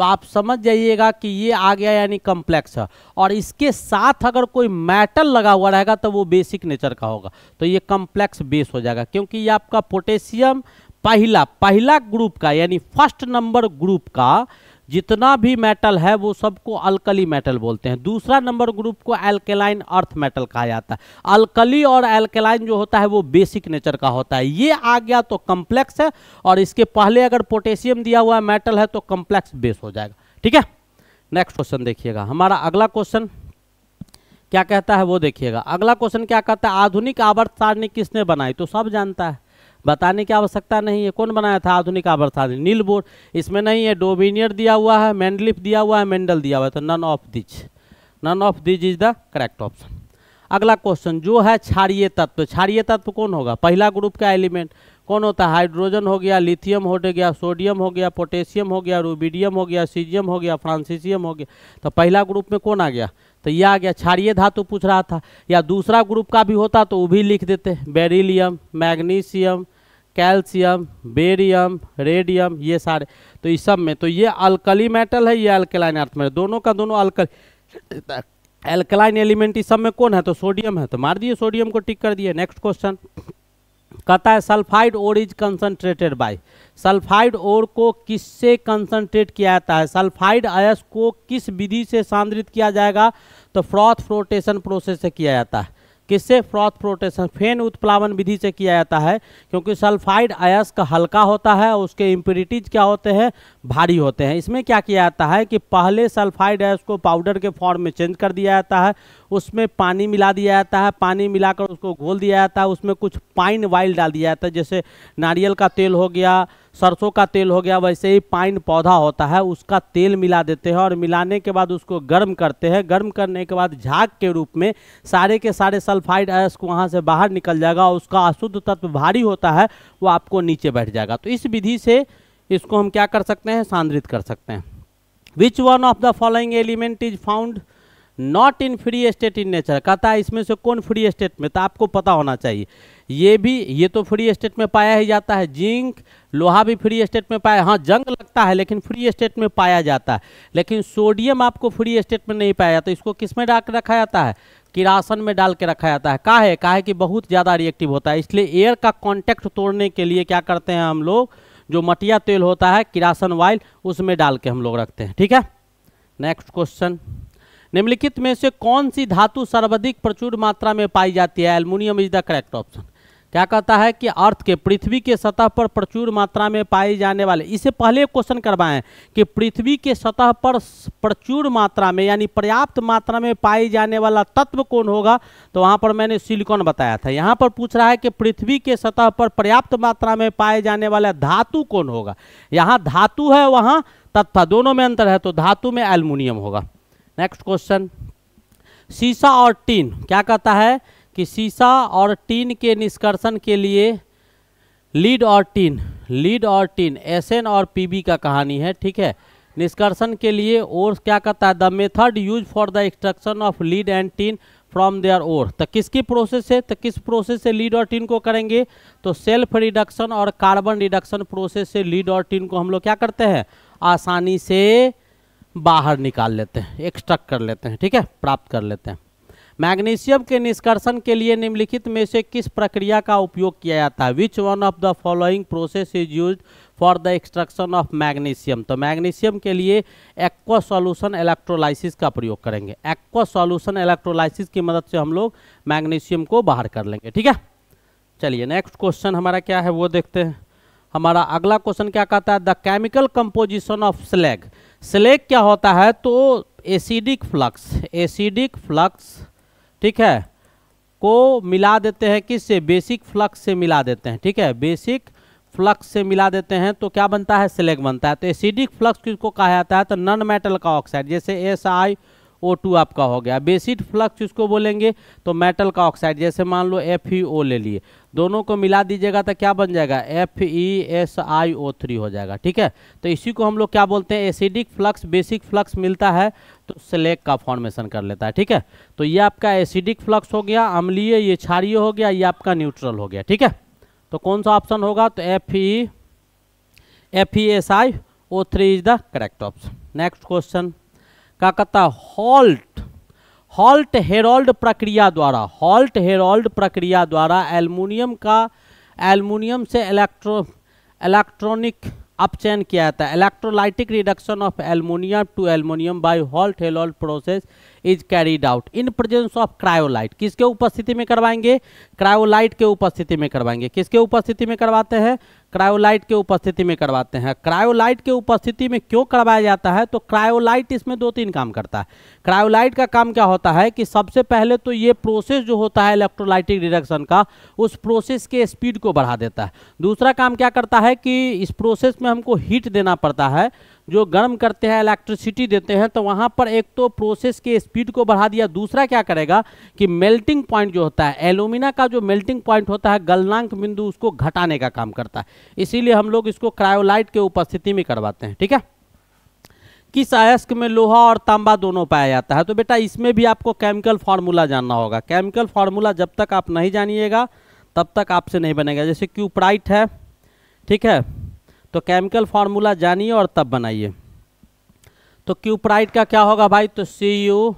तो आप समझ जाइएगा कि ये आ गया यानी कम्प्लेक्स है और इसके साथ अगर कोई मेटल लगा हुआ रहेगा तो वो बेसिक नेचर का होगा तो ये कम्प्लेक्स बेस हो जाएगा क्योंकि ये आपका पोटेशियम पहला पहला ग्रुप का यानी फर्स्ट नंबर ग्रुप का जितना भी मेटल है वो सबको अल्कली मेटल बोलते हैं दूसरा नंबर ग्रुप को एल्केलाइन अर्थ मेटल कहा जाता है अल्कली और एल्केलाइन जो होता है वो बेसिक नेचर का होता है ये आ गया तो कम्प्लेक्स है और इसके पहले अगर पोटेशियम दिया हुआ मेटल है तो कम्प्लेक्स बेस हो जाएगा ठीक है नेक्स्ट क्वेश्चन देखिएगा हमारा अगला क्वेश्चन क्या कहता है वो देखिएगा अगला क्वेश्चन क्या कहता है आधुनिक आवर्त सारणी किसने बनाई तो सब जानता है बताने की आवश्यकता नहीं है कौन बनाया था आधुनिक आवर्तसारणी नील बोर्ड इसमें नहीं है डोमिनियर दिया हुआ है मैंडलिप दिया हुआ है मेंडल दिया हुआ है तो none of these none of these is the correct option अगला क्वेश्चन जो है क्षारिय तत्व क्षारिय तत्व कौन होगा पहला ग्रुप का एलिमेंट कौन होता है हाइड्रोजन हो गया लिथियम हो गया सोडियम हो गया पोटेशियम हो गया रूबीडियम हो गया सीजियम हो गया फ्रांसिसियम हो गया तो पहला ग्रुप में कौन आ गया तो यह आ गया क्षारिय धातु पूछ रहा था या दूसरा ग्रुप का भी होता तो वो भी लिख देते beryllium magnesium calcium barium radium ये सारे तो इस सब में तो ये अल्कली मेटल है ये अल्कलाइन अर्थ में दोनों का दोनों अल्कल एल्कलाइन एलिमेंट इस सब में कौन है तो सोडियम है तो मार दिए सोडियम को टिक कर दिए नेक्स्ट क्वेश्चन कहता है sulphide ore is concentrated by sulphide ore को किससे कंसनट्रेट किया जाता है सल्फाइड अयस को किस विधि से सांद्रित किया जाएगा तो फ्रॉथ फ्लोटेशन प्रोसेस से किया जाता है किससे फ्रॉथ प्रोटेशन फेन उत्प्लावन विधि से किया जाता है क्योंकि सल्फाइड अयस्क हल्का होता है उसके इम्प्यूरिटीज क्या होते हैं भारी होते हैं इसमें क्या किया जाता है कि पहले सल्फाइड अयस्क को पाउडर के फॉर्म में चेंज कर दिया जाता है उसमें पानी मिला दिया जाता है पानी मिलाकर उसको घोल दिया जाता है उसमें कुछ पाइन वाइल डाल दिया जाता है जैसे नारियल का तेल हो गया सरसों का तेल हो गया वैसे ही पाइन पौधा होता है उसका तेल मिला देते हैं और मिलाने के बाद उसको गर्म करते हैं गर्म करने के बाद झाग के रूप में सारे के सारे सल्फाइड अयस्क वहाँ से बाहर निकल जाएगा और उसका अशुद्ध तत्व भारी होता है वो आपको नीचे बैठ जाएगा तो इस विधि से इसको हम क्या कर सकते हैं सांद्रित कर सकते हैं which one of the following element is found not in free state in nature कहता है इसमें से कौन फ्री स्टेट में तो आपको पता होना चाहिए ये भी ये तो फ्री स्टेट में पाया ही जाता है जिंक लोहा भी फ्री स्टेट में पाया हाँ जंग लगता है लेकिन फ्री स्टेट में पाया जाता है लेकिन सोडियम आपको फ्री स्टेट में नहीं पाया जाता इसको किस में डाल रखा जाता है किरासन में डाल के रखा जाता है काहे काहे कि बहुत ज़्यादा रिएक्टिव होता है इसलिए एयर का कॉन्टैक्ट तोड़ने के लिए क्या करते हैं हम लोग जो मटिया तेल होता है किरासन वाइल उसमें डाल के हम लोग रखते हैं ठीक है नेक्स्ट क्वेश्चन निम्नलिखित में से कौन सी धातु सर्वाधिक प्रचुर मात्रा में पाई जाती है aluminium is the correct option क्या कहता है कि अर्थ के पृथ्वी के सतह पर प्रचुर मात्रा में पाए जाने वाले इससे पहले क्वेश्चन करवाएं कि पृथ्वी के सतह पर प्रचुर मात्रा में यानी पर्याप्त मात्रा में पाए जाने वाला तत्व कौन होगा तो वहाँ पर मैंने सिलिकॉन बताया था यहाँ पर पूछ रहा है कि पृथ्वी के सतह पर पर्याप्त मात्रा में पाए जाने वाला धातु कौन होगा यहाँ धातु है वहाँ तत्व दोनों में अंतर है तो धातु में एल्मोनियम होगा नेक्स्ट क्वेश्चन शीशा और टीन क्या कहता है कि शीशा और टीन के निष्कर्षण के लिए लीड और टीन लीड और टीन एस और पीबी का कहानी है ठीक है निष्कर्षण के लिए और क्या कहता है the method use for the extraction of lead and tin from their ore तो किसकी प्रोसेस है तो किस प्रोसेस से लीड और टीन को करेंगे तो सेल्फ रिडक्शन और कार्बन रिडक्शन प्रोसेस से लीड और टीन को हम लोग क्या करते हैं आसानी से बाहर निकाल लेते हैं एक्सट्रक कर लेते हैं ठीक है प्राप्त कर लेते हैं मैग्नीशियम के निष्कर्षण के लिए निम्नलिखित में से किस प्रक्रिया का उपयोग किया जाता है which one of the following process is use for the extraction of magnesium तो मैग्नीशियम के लिए एक्वा सॉल्यूशन इलेक्ट्रोलाइसिस का प्रयोग करेंगे एक्वा सॉल्यूशन इलेक्ट्रोलाइसिस की मदद से हम लोग मैग्नीशियम को बाहर कर लेंगे ठीक है चलिए नेक्स्ट क्वेश्चन हमारा क्या है वो देखते हैं हमारा अगला क्वेश्चन क्या कहता है the chemical composition of slag slag क्या होता है तो एसिडिक फ्लक्स एसिडिक फ्लक्स ठीक है को मिला देते हैं किससे बेसिक फ्लक्स से मिला देते हैं ठीक है बेसिक फ्लक्स से मिला देते हैं तो क्या बनता है स्लेग बनता है तो एसिडिक फ्लक्स किसको कहा जाता है तो नॉन मेटल का ऑक्साइड जैसे एस आई ओ टू आपका हो गया बेसिड फ्लक्स इसको बोलेंगे तो मेटल का ऑक्साइड जैसे मान लो एफ ई ओ ले लिए दोनों को मिला दीजिएगा तो क्या बन जाएगा F E S I O three हो जाएगा ठीक है तो इसी को हम लोग क्या बोलते हैं एसिडिक फ्लक्स बेसिक फ्लक्स मिलता है तो स्लेक का फॉर्मेशन कर लेता है ठीक है तो ये आपका एसिडिक फ्लक्स हो गया अम्लीय ये क्षारिय हो गया ये आपका न्यूट्रल हो गया ठीक है तो कौन सा ऑप्शन होगा तो F E F E S I O three is the correct option next question क्या कहता है हॉल्ट हॉल्ट हेरोल्ड प्रक्रिया द्वारा हॉल्ट हेरोल्ड प्रक्रिया द्वारा एल्युमिनियम का एल्युमिनियम से इलेक्ट्रो इलेक्ट्रॉनिक अपचयन किया जाता है electrolytic reduction of aluminium to aluminium by Hall Heroult process is carried out in presence of cryolite किसके उपस्थिति में करवाएंगे क्रायोलाइट के उपस्थिति में करवाएंगे किसके उपस्थिति में करवाते हैं क्रायोलाइट के उपस्थिति में करवाते हैं क्रायोलाइट के उपस्थिति में क्यों करवाया जाता है तो क्रायोलाइट इसमें दो तीन काम करता है क्रायोलाइट का काम क्या होता है कि सबसे पहले तो ये प्रोसेस जो होता है इलेक्ट्रोलाइटिक रिडक्शन का उस प्रोसेस के स्पीड को बढ़ा देता है दूसरा काम क्या करता है कि इस प्रोसेस में हमको हीट देना पड़ता है जो गर्म करते हैं इलेक्ट्रिसिटी देते हैं तो वहाँ पर एक तो प्रोसेस के स्पीड को बढ़ा दिया दूसरा क्या करेगा कि मेल्टिंग पॉइंट जो होता है एलुमिना का जो मेल्टिंग पॉइंट होता है गलनांक बिंदु उसको घटाने का काम करता है इसीलिए हम लोग इसको क्रायोलाइट के उपस्थिति में करवाते हैं ठीक है किस अयस्क में लोहा और तांबा दोनों पाया जाता है तो बेटा इसमें भी आपको केमिकल फार्मूला जानना होगा केमिकल फार्मूला जब तक आप नहीं जानिएगा तब तक आपसे नहीं बनेगा जैसे क्यूपराइट है ठीक है तो केमिकल फार्मूला जानिए और तब बनाइए तो क्यूपराइट का क्या होगा भाई तो सी यू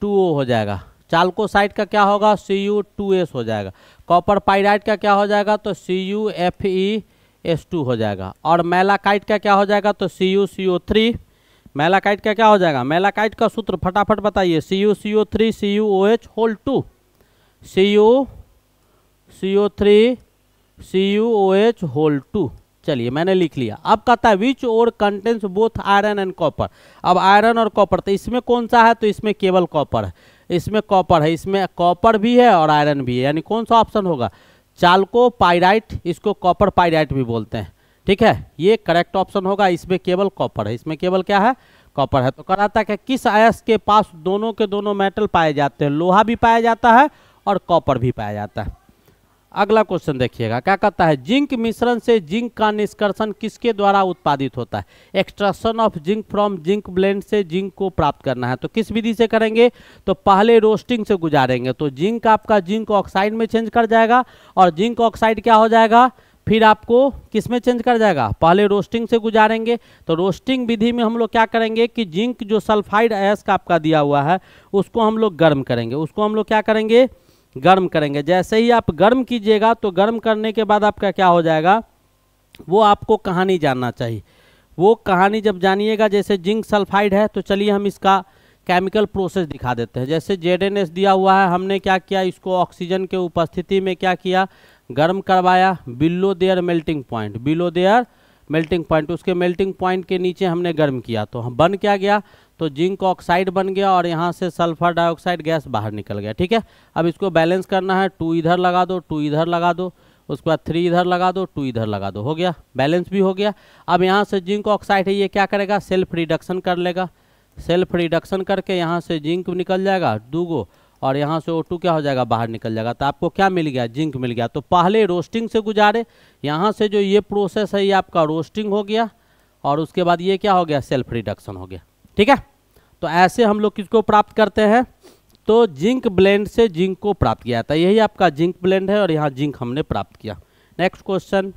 टू ओ हो जाएगा चालकोसाइट का क्या होगा सी यू टू एस हो जाएगा कॉपर पाइराइट का क्या हो जाएगा तो C U F E S two हो जाएगा और मेलाकाइट का क्या हो जाएगा तो C U C O three malachite का क्या हो जाएगा मेलाकाइट का सूत्र फटाफट बताइए C U C O three C U O H whole two C U C O three C U O H whole two चलिए मैंने लिख लिया अब कहता है which ore contains both iron and copper अब आयरन और कॉपर तो इसमें कौन सा है तो इसमें केवल कॉपर है इसमें कॉपर है इसमें कॉपर भी है और आयरन भी है यानी कौन सा ऑप्शन होगा चालको पाइराइट इसको कॉपर पाइराइट भी बोलते हैं ठीक है ये करेक्ट ऑप्शन होगा इसमें केवल कॉपर है इसमें केवल क्या है कॉपर है तो कराता है किस आयस के पास दोनों के दोनों मेटल पाए जाते हैं लोहा भी पाया जाता है और कॉपर भी पाया जाता है अगला क्वेश्चन देखिएगा क्या कहता है जिंक मिश्रण से जिंक का निष्कर्षण किसके द्वारा उत्पादित होता है extraction of zinc from zinc blende से जिंक को प्राप्त करना है तो किस विधि से करेंगे तो पहले रोस्टिंग से गुजारेंगे तो जिंक आपका जिंक ऑक्साइड में चेंज कर जाएगा और जिंक ऑक्साइड क्या हो जाएगा फिर आपको किस में चेंज कर जाएगा पहले रोस्टिंग से गुजारेंगे तो रोस्टिंग विधि में हम लोग क्या करेंगे कि जिंक जो सल्फाइड एस का आपका दिया हुआ है उसको हम लोग गर्म करेंगे उसको हम लोग क्या करेंगे गर्म करेंगे जैसे ही आप गर्म कीजिएगा तो गर्म करने के बाद आपका क्या हो जाएगा वो आपको कहानी जानना चाहिए वो कहानी जब जानिएगा जैसे जिंक सल्फाइड है तो चलिए हम इसका केमिकल प्रोसेस दिखा देते हैं जैसे जेड दिया हुआ है हमने क्या किया इसको ऑक्सीजन के उपस्थिति में क्या किया गर्म करवाया below their melting point below their melting point उसके मेल्टिंग पॉइंट के नीचे हमने गर्म किया तो हम बन क्या गया तो जिंक ऑक्साइड बन गया और यहाँ से सल्फर डाइऑक्साइड गैस बाहर निकल गया ठीक है अब इसको बैलेंस करना है टू इधर लगा दो टू इधर लगा दो उसके बाद थ्री इधर लगा दो टू इधर लगा दो हो गया बैलेंस भी हो गया अब यहाँ से जिंक ऑक्साइड है ये क्या करेगा सेल्फ रिडक्शन कर लेगा सेल्फ रिडक्शन करके यहाँ से जिंक निकल जाएगा दूगो और यहाँ से ओ क्या हो जाएगा बाहर निकल जाएगा तो आपको क्या मिल गया जिंक मिल गया तो पहले रोस्टिंग से गुजारे यहाँ से जो ये प्रोसेस है ये आपका रोस्टिंग हो गया और उसके बाद ये क्या हो गया सेल्फ रिडक्शन हो गया ठीक है तो ऐसे हम लोग किसको प्राप्त करते हैं तो जिंक ब्लेंड से जिंक को प्राप्त किया जाता है यही आपका जिंक ब्लेंड है और यहाँ जिंक हमने प्राप्त किया नेक्स्ट क्वेश्चन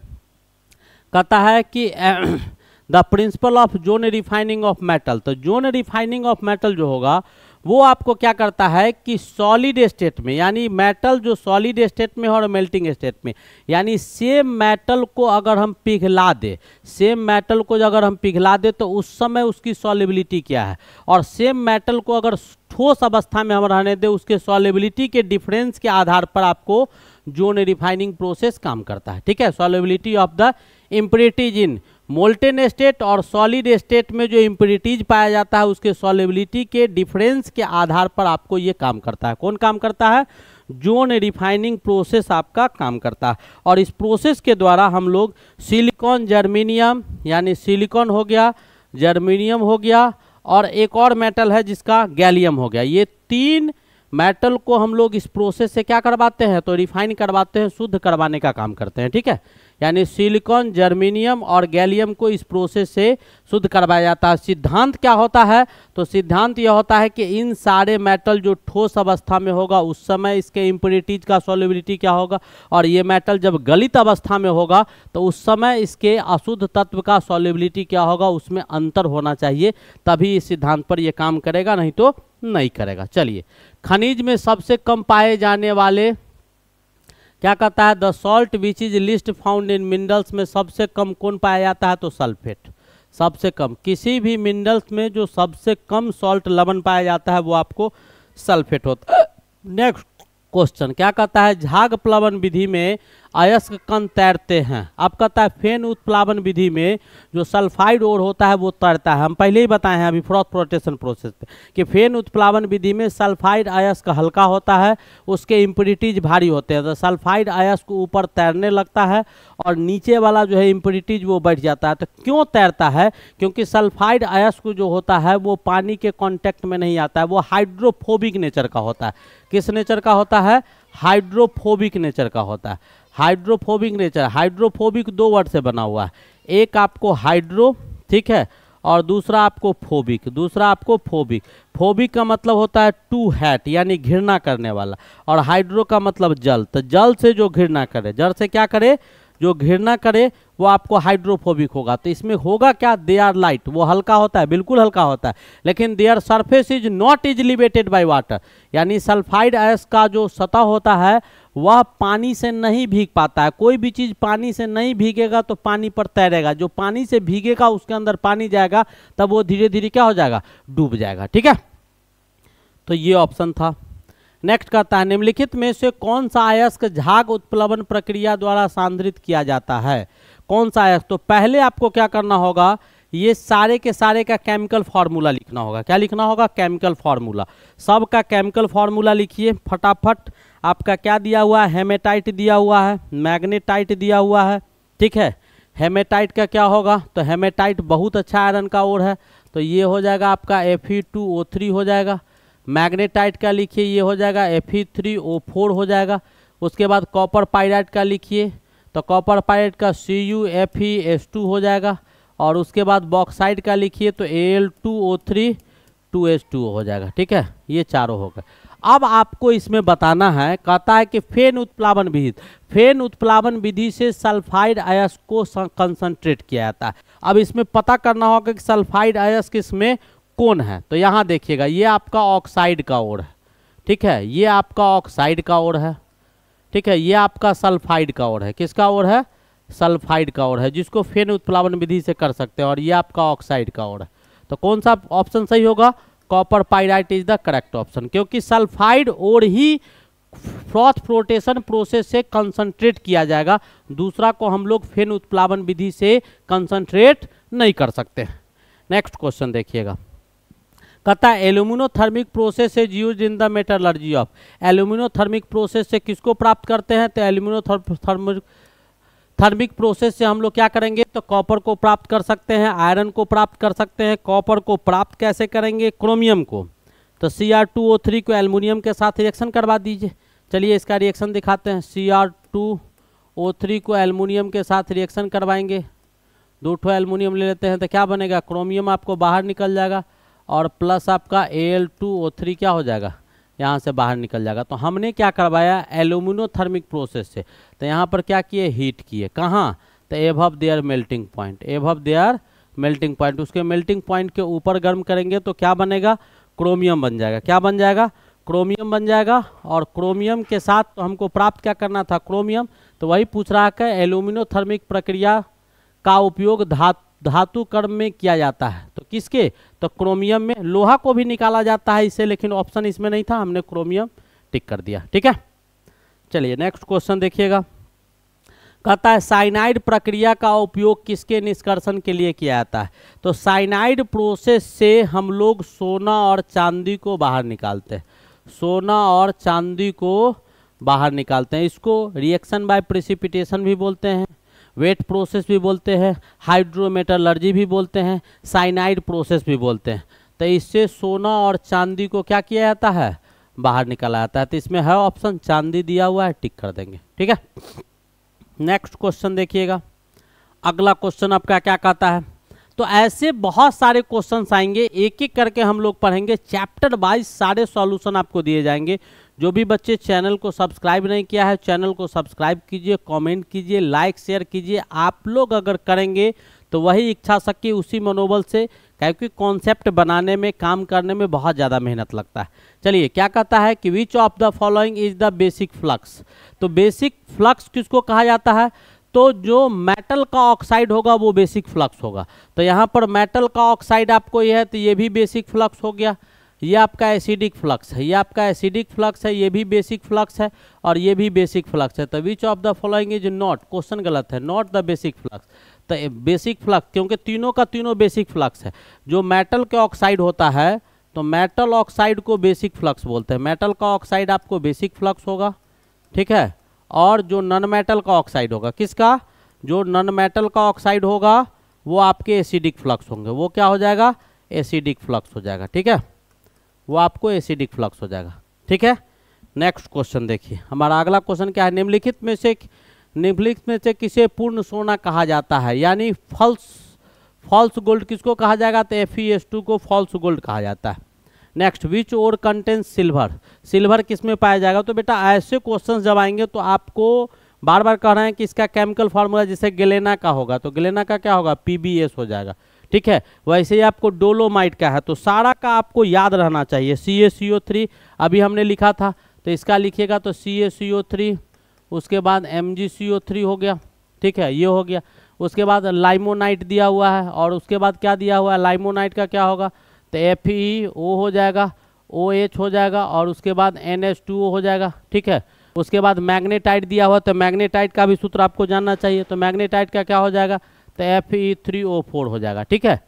कहता है कि the principle of zone refining of metal तो जोन रिफाइनिंग ऑफ मेटल जो होगा वो आपको क्या करता है कि सॉलिड स्टेट में यानी मेटल जो सॉलिड स्टेट में और मेल्टिंग स्टेट में यानी सेम मेटल को अगर हम पिघला दे सेम मेटल को अगर हम पिघला दे तो उस समय उसकी सॉलिबिलिटी क्या है और सेम मेटल को अगर ठोस अवस्था में हम रहने दें उसके सॉलिबिलिटी के डिफरेंस के आधार पर आपको जोन रिफाइनिंग प्रोसेस काम करता है ठीक है solubility of the impurities in molten state और सॉलिड स्टेट में जो इम्प्योरिटीज पाया जाता है उसके सॉलिबिलिटी के डिफरेंस के आधार पर आपको ये काम करता है कौन काम करता है जोन रिफाइनिंग प्रोसेस आपका काम करता है और इस प्रोसेस के द्वारा हम लोग सिलिकॉन जर्मीनियम यानी सिलिकॉन हो गया जर्मीनियम हो गया और एक और मेटल है जिसका गैलियम हो गया ये तीन मेटल को हम लोग इस प्रोसेस से क्या करवाते हैं तो रिफाइन करवाते हैं शुद्ध करवाने का काम करते हैं ठीक है यानी सिलिकॉन जर्मीनियम और गैलियम को इस प्रोसेस से शुद्ध करवाया जाता है सिद्धांत क्या होता है तो सिद्धांत यह होता है कि इन सारे मेटल जो ठोस अवस्था में होगा उस समय इसके इम्प्योरिटीज का सॉल्युबिलिटी क्या होगा और ये मेटल जब गलित अवस्था में होगा तो उस समय इसके अशुद्ध तत्व का सॉल्युबिलिटी क्या होगा उसमें अंतर होना चाहिए तभी इस सिद्धांत पर यह काम करेगा नहीं तो नहीं करेगा चलिए खनिज में सबसे कम पाए जाने वाले क्या कहता है the salt which is least found in minerals में सबसे कम कौन पाया जाता है तो सल्फेट सबसे कम किसी भी मिनरल्स में जो सबसे कम सॉल्ट लवन पाया जाता है वो आपको सल्फेट होता है नेक्स्ट क्वेश्चन क्या कहता है झाग प्लवन विधि में अयस्क कण तैरते हैं अब कहता है फेन उत्प्लावन विधि में जो सल्फाइड ओर होता है वो तैरता है हम पहले ही बताए हैं अभी फ्रॉथ प्रोटेशन प्रोसेस पे कि फेन उत्प्लावन विधि में सल्फाइड अयस्क हल्का होता है उसके इम्प्रिटीज भारी होते हैं तो सल्फाइड अयस्क ऊपर तैरने लगता है और नीचे वाला जो है इम्प्रिटीज वो बैठ जाता है तो क्यों तैरता है क्योंकि सल्फाइड अयस्क जो होता है वो पानी के कॉन्टैक्ट में नहीं आता है वो हाइड्रोफोबिक नेचर का होता है किस नेचर का होता है हाइड्रोफोबिक नेचर का होता है हाइड्रोफोबिक नेचर हाइड्रोफोबिक दो वर्ड से बना हुआ है एक आपको हाइड्रो ठीक है और दूसरा आपको फोबिक दूसरा आपको फोबिक फोबिक का मतलब होता है टू हैट यानी घृणा करने वाला और हाइड्रो का मतलब जल तो जल से जो घृणा करे जल से क्या करे जो घृणा करे वो आपको हाइड्रोफोबिक होगा तो इसमें होगा क्या दे आर लाइट वो हल्का होता है बिल्कुल हल्का होता है लेकिन they are surface is not is liberated by water यानी सल्फाइड एस का जो सतह होता है वह पानी से नहीं भीग पाता है कोई भी चीज़ पानी से नहीं भीगेगा तो पानी पर तैरेगा जो पानी से भीगेगा उसके अंदर पानी जाएगा तब वो धीरे धीरे क्या हो जाएगा डूब जाएगा ठीक है तो ये ऑप्शन था नेक्स्ट कहता है निम्नलिखित में से कौन सा अयस्क झाग उत्प्लवन प्रक्रिया द्वारा सांद्रित किया जाता है कौन सा अयस्क तो पहले आपको क्या करना होगा ये सारे के सारे का केमिकल फार्मूला लिखना होगा क्या लिखना होगा केमिकल फार्मूला सब का केमिकल फार्मूला लिखिए फटाफट आपका क्या दिया हुआ है हेमेटाइट दिया हुआ है मैग्नेटाइट दिया हुआ है ठीक है हेमेटाइट का क्या होगा तो हेमेटाइट बहुत अच्छा आयरन का ओर है तो ये हो जाएगा आपका एफ हो जाएगा मैग्नेटाइट का लिखिए ये हो जाएगा एफ हो जाएगा उसके बाद कॉपर पायराइट का लिखिए तो कॉपर पायराइट का C U F E S two हो जाएगा और उसके बाद बॉक्साइड का लिखिए तो L two O three two S two हो जाएगा ठीक है ये चारों हो गए अब आपको इसमें बताना है कहता है कि फेन उत्प्लावन विधि फेन उत्प्लावन विधि से सल्फाइड आयस को कंसनट्रेट किया जाता है अब इसमें पता करना होगा कि सल्फाइड आयस किस में कौन है तो यहाँ देखिएगा ये आपका ऑक्साइड का ओर है ठीक है ये आपका ऑक्साइड का ओर है ठीक है ये आपका सल्फाइड का ओर है किसका ओर है सल्फाइड का ओर है जिसको फेन उत्प्लावन विधि से कर सकते हैं और ये आपका ऑक्साइड का ओर है तो कौन सा ऑप्शन सही होगा copper pyrite is the correct option क्योंकि सल्फाइड और ही फ्रॉथ फ्लोटेशन प्रोसेस से कंसंट्रेट किया जाएगा दूसरा को हम लोग फेन उत्प्लावन विधि से कंसंट्रेट नहीं कर सकते नेक्स्ट क्वेश्चन देखिएगा कहता है aluminothermic process is use in the metallurgy of aluminothermic process से किसको प्राप्त करते हैं तो एल्यूमिनोथर्मिक थर्मिक प्रोसेस से हम लोग क्या करेंगे तो कॉपर को प्राप्त कर सकते हैं आयरन को प्राप्त कर सकते हैं कॉपर को प्राप्त कैसे करेंगे क्रोमियम को तो C R two O three को एल्युमिनियम के साथ रिएक्शन करवा दीजिए चलिए इसका रिएक्शन दिखाते हैं C R two O three को एल्युमिनियम के साथ रिएक्शन करवाएंगे दो ठो एल्युमिनियम ले लेते हैं तो क्या बनेगा क्रोमियम आपको बाहर निकल जाएगा और प्लस आपका A L two O three क्या हो जाएगा यहाँ से बाहर निकल जाएगा तो हमने क्या करवाया एल्यूमिनोथर्मिक प्रोसेस से तो यहाँ पर क्या किए हीट किए कहाँ तो above their melting point above their melting point उसके मेल्टिंग पॉइंट के ऊपर गर्म करेंगे तो क्या बनेगा क्रोमियम बन जाएगा क्या बन जाएगा क्रोमियम बन जाएगा और क्रोमियम के साथ तो हमको प्राप्त क्या करना था क्रोमियम तो वही पूछ रहा है एल्यूमिनोथर्मिक प्रक्रिया का उपयोग धातु धातु कर्म में किया जाता है तो किसके तो क्रोमियम में लोहा को भी निकाला जाता है इसे लेकिन ऑप्शन इसमें नहीं था हमने क्रोमियम टिक कर दिया ठीक है चलिए नेक्स्ट क्वेश्चन देखिएगा कहता है साइनाइड प्रक्रिया का उपयोग किसके निष्कर्षण के लिए किया जाता है तो साइनाइड प्रोसेस से हम लोग सोना और चांदी को बाहर निकालते हैं सोना और चांदी को बाहर निकालते हैं इसको रिएक्शन बाय प्रेसिपिटेशन भी बोलते हैं वेट प्रोसेस भी बोलते हैं हाइड्रोमेटलर्जी भी बोलते हैं साइनाइड प्रोसेस भी बोलते हैं तो इससे सोना और चांदी को क्या किया जाता है बाहर निकाला जाता है तो इसमें है ऑप्शन चांदी दिया हुआ है टिक कर देंगे ठीक है नेक्स्ट क्वेश्चन देखिएगा अगला क्वेश्चन आपका क्या कहता है तो ऐसे बहुत सारे क्वेश्चन आएंगे एक एक करके हम लोग पढ़ेंगे चैप्टर वाइज सारे सॉल्यूशन आपको दिए जाएंगे जो भी बच्चे चैनल को सब्सक्राइब नहीं किया है चैनल को सब्सक्राइब कीजिए कमेंट कीजिए लाइक शेयर कीजिए आप लोग अगर करेंगे तो वही इच्छा शक्ति उसी मनोबल से क्योंकि कॉन्सेप्ट बनाने में काम करने में बहुत ज़्यादा मेहनत लगता है चलिए क्या कहता है कि which of the following is the basic flux तो बेसिक फ्लक्स किसको कहा जाता है तो जो मेटल का ऑक्साइड होगा वो बेसिक फ्लक्स होगा तो यहाँ पर मेटल का ऑक्साइड आपको ये है तो ये भी बेसिक फ्लक्स हो गया ये आपका एसिडिक फ्लक्स है ये आपका एसिडिक फ्लक्स है ये भी बेसिक फ्लक्स है और ये भी बेसिक फ्लक्स है तो which of the following is not question गलत है नॉट द बेसिक फ्लक्स तो बेसिक फ्लक्स क्योंकि तीनों का तीनों बेसिक फ्लक्स है जो मेटल के ऑक्साइड होता है तो मेटल ऑक्साइड को बेसिक फ्लक्स बोलते हैं मेटल का ऑक्साइड आपको बेसिक फ्लक्स होगा ठीक है और जो नॉन मेटल का ऑक्साइड होगा किसका जो नॉन मेटल का ऑक्साइड होगा वो आपके एसिडिक फ्लक्स होंगे वो क्या हो जाएगा एसिडिक फ्लक्स हो जाएगा ठीक है वो आपको एसिडिक फ्लक्स हो जाएगा ठीक है नेक्स्ट क्वेश्चन देखिए हमारा अगला क्वेश्चन क्या है निम्नलिखित में से निम्नलिखित में से किसे पूर्ण सोना कहा जाता है यानी फॉल्स फॉल्स गोल्ड किसको कहा जाएगा तो एफ e को फॉल्स गोल्ड कहा जाता है next which ore contains silver silver किस में पाया जाएगा तो बेटा ऐसे क्वेश्चन जब आएंगे तो आपको बार बार कह रहे हैं कि इसका केमिकल फार्मूला जैसे गलेना का होगा तो गलेना का क्या होगा पी हो जाएगा ठीक है वैसे ही आपको डोलोमाइट का है तो सारा का आपको याद रहना चाहिए सी ए सी ओ थ्री अभी हमने लिखा था तो इसका लिखिएगा तो सी ए सी ओ थ्री उसके बाद M G C O three हो गया ठीक है ये हो गया उसके बाद लाइमोनाइट दिया हुआ है और उसके बाद क्या दिया हुआ है लाइमोनाइट का क्या होगा तो एफ ई ओ हो जाएगा ओ एच हो जाएगा और उसके बाद एन एच टू ओ हो जाएगा ठीक है उसके बाद मैग्नेटाइट दिया हुआ तो मैग्नेटाइट का भी सूत्र आपको जानना चाहिए तो मैग्नेटाइट का क्या हो जाएगा तो F E three O four हो जाएगा ठीक है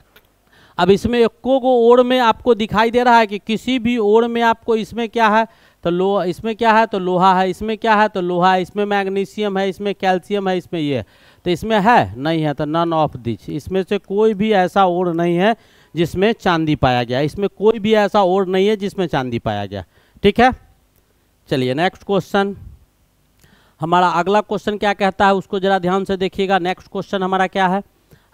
अब इसमें एक्को को ओर में आपको दिखाई दे रहा है कि किसी भी ओर में आपको इसमें क्या है तो लोहा इसमें क्या है तो लोहा है इसमें क्या है तो लोहा है इसमें मैग्नीशियम है इसमें कैल्शियम है इसमें ये तो इसमें है नहीं है तो नन ऑफ दिच इसमें से कोई भी ऐसा ओर नहीं है जिसमें चांदी पाया गया इसमें कोई भी ऐसा ओर नहीं है जिसमें चांदी पाया गया ठीक है चलिए नेक्स्ट क्वेश्चन हमारा अगला क्वेश्चन क्या कहता है उसको जरा ध्यान से देखिएगा नेक्स्ट क्वेश्चन हमारा क्या है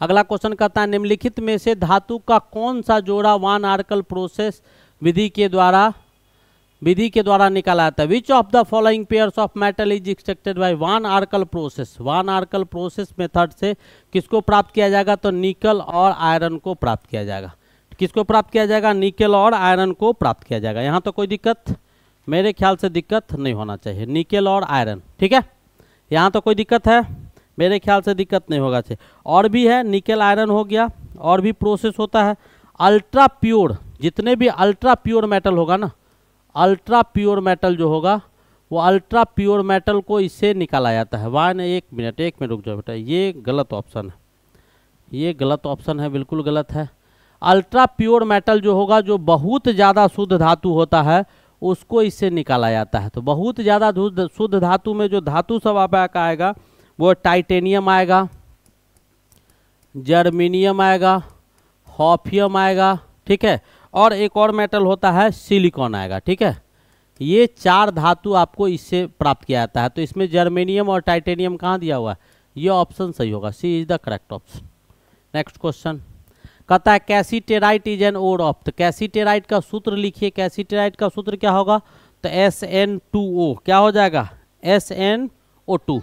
अगला क्वेश्चन कहता है निम्नलिखित में से धातु का कौन सा जोड़ा वन आर्कल प्रोसेस विधि के द्वारा विधि के द्वारा निकाला जाता है which of the following pairs of metal is extracted by van Arkel process van Arkel process method से किसको प्राप्त किया जाएगा तो निकल और आयरन को प्राप्त किया जाएगा किसको प्राप्त किया जाएगा निकल और आयरन को प्राप्त किया जाएगा यहाँ तो कोई दिक्कत मेरे ख्याल से दिक्कत नहीं होना चाहिए निकेल और आयरन ठीक है यहाँ तो कोई दिक्कत है मेरे ख्याल से दिक्कत नहीं होगा चाहिए और भी है निकेल आयरन हो गया और भी प्रोसेस होता है अल्ट्रा प्योर जितने भी अल्ट्रा प्योर मेटल होगा ना अल्ट्रा प्योर मेटल जो होगा वो अल्ट्रा प्योर मेटल को इससे निकाला जाता है वन एक मिनट एक मिनट रुक जाओ बेटा ये गलत ऑप्शन है ये गलत ऑप्शन है बिल्कुल गलत है अल्ट्रा प्योर मेटल जो होगा जो बहुत ज़्यादा शुद्ध धातु होता है उसको इससे निकाला जाता है तो बहुत ज़्यादा शुद्ध धातु में जो धातु सब आप आएगा वो टाइटेनियम आएगा जर्मिनियम आएगा हॉफियम आएगा ठीक है और एक और मेटल होता है सिलिकॉन आएगा ठीक है ये चार धातु आपको इससे प्राप्त किया जाता है तो इसमें जर्मेनियम और टाइटेनियम कहाँ दिया हुआ है ये ऑप्शन सही होगा C is the correct option next question कहता है cassiterite is an ore of तो कैसीटेराइट का सूत्र लिखिए कैसीटेराइट का सूत्र क्या होगा तो एस एन टू ओ क्या हो जाएगा S N O two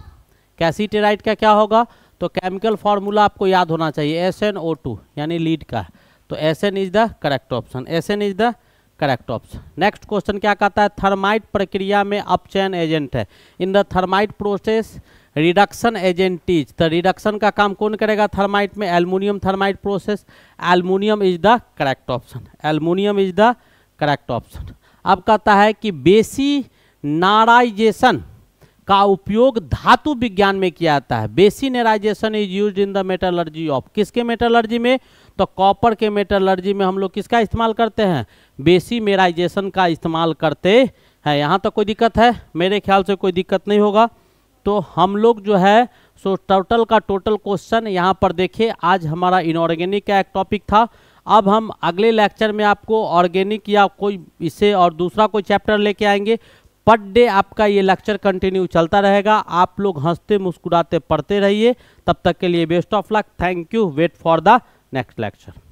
cassiterite का क्या होगा तो केमिकल फार्मूला आपको याद होना चाहिए एस एन ओ टू यानी लीड का तो S N is the correct option S N is the correct option next question क्या कहता है थर्माइट प्रक्रिया में अपचयन एजेंट है in the thermite process reduction agent is तो रिडक्शन का काम कौन करेगा थर्माइट में aluminium thermite process aluminium is the correct option aluminium is the correct option अब कहता है कि बेसी नाराइजेशन का उपयोग धातु विज्ञान में किया जाता है bessemerisation is use in the metallurgy of किसके मेटलर्जी में तो कॉपर के मेटलर्जी में हम लोग किसका इस्तेमाल करते हैं बेसी मेराइजेशन का इस्तेमाल करते हैं यहाँ तो कोई दिक्कत है मेरे ख्याल से कोई दिक्कत नहीं होगा तो हम लोग जो है सो टोटल का टोटल क्वेश्चन यहाँ पर देखे आज हमारा इनऑर्गेनिक का एक टॉपिक था अब हम अगले लेक्चर में आपको ऑर्गेनिक या कोई इसे और दूसरा कोई चैप्टर लेके आएंगे पर डे आपका ये लेक्चर कंटिन्यू चलता रहेगा आप लोग हंसते मुस्कुराते पढ़ते रहिए तब तक के लिए best of luck thank you wait for the next lecture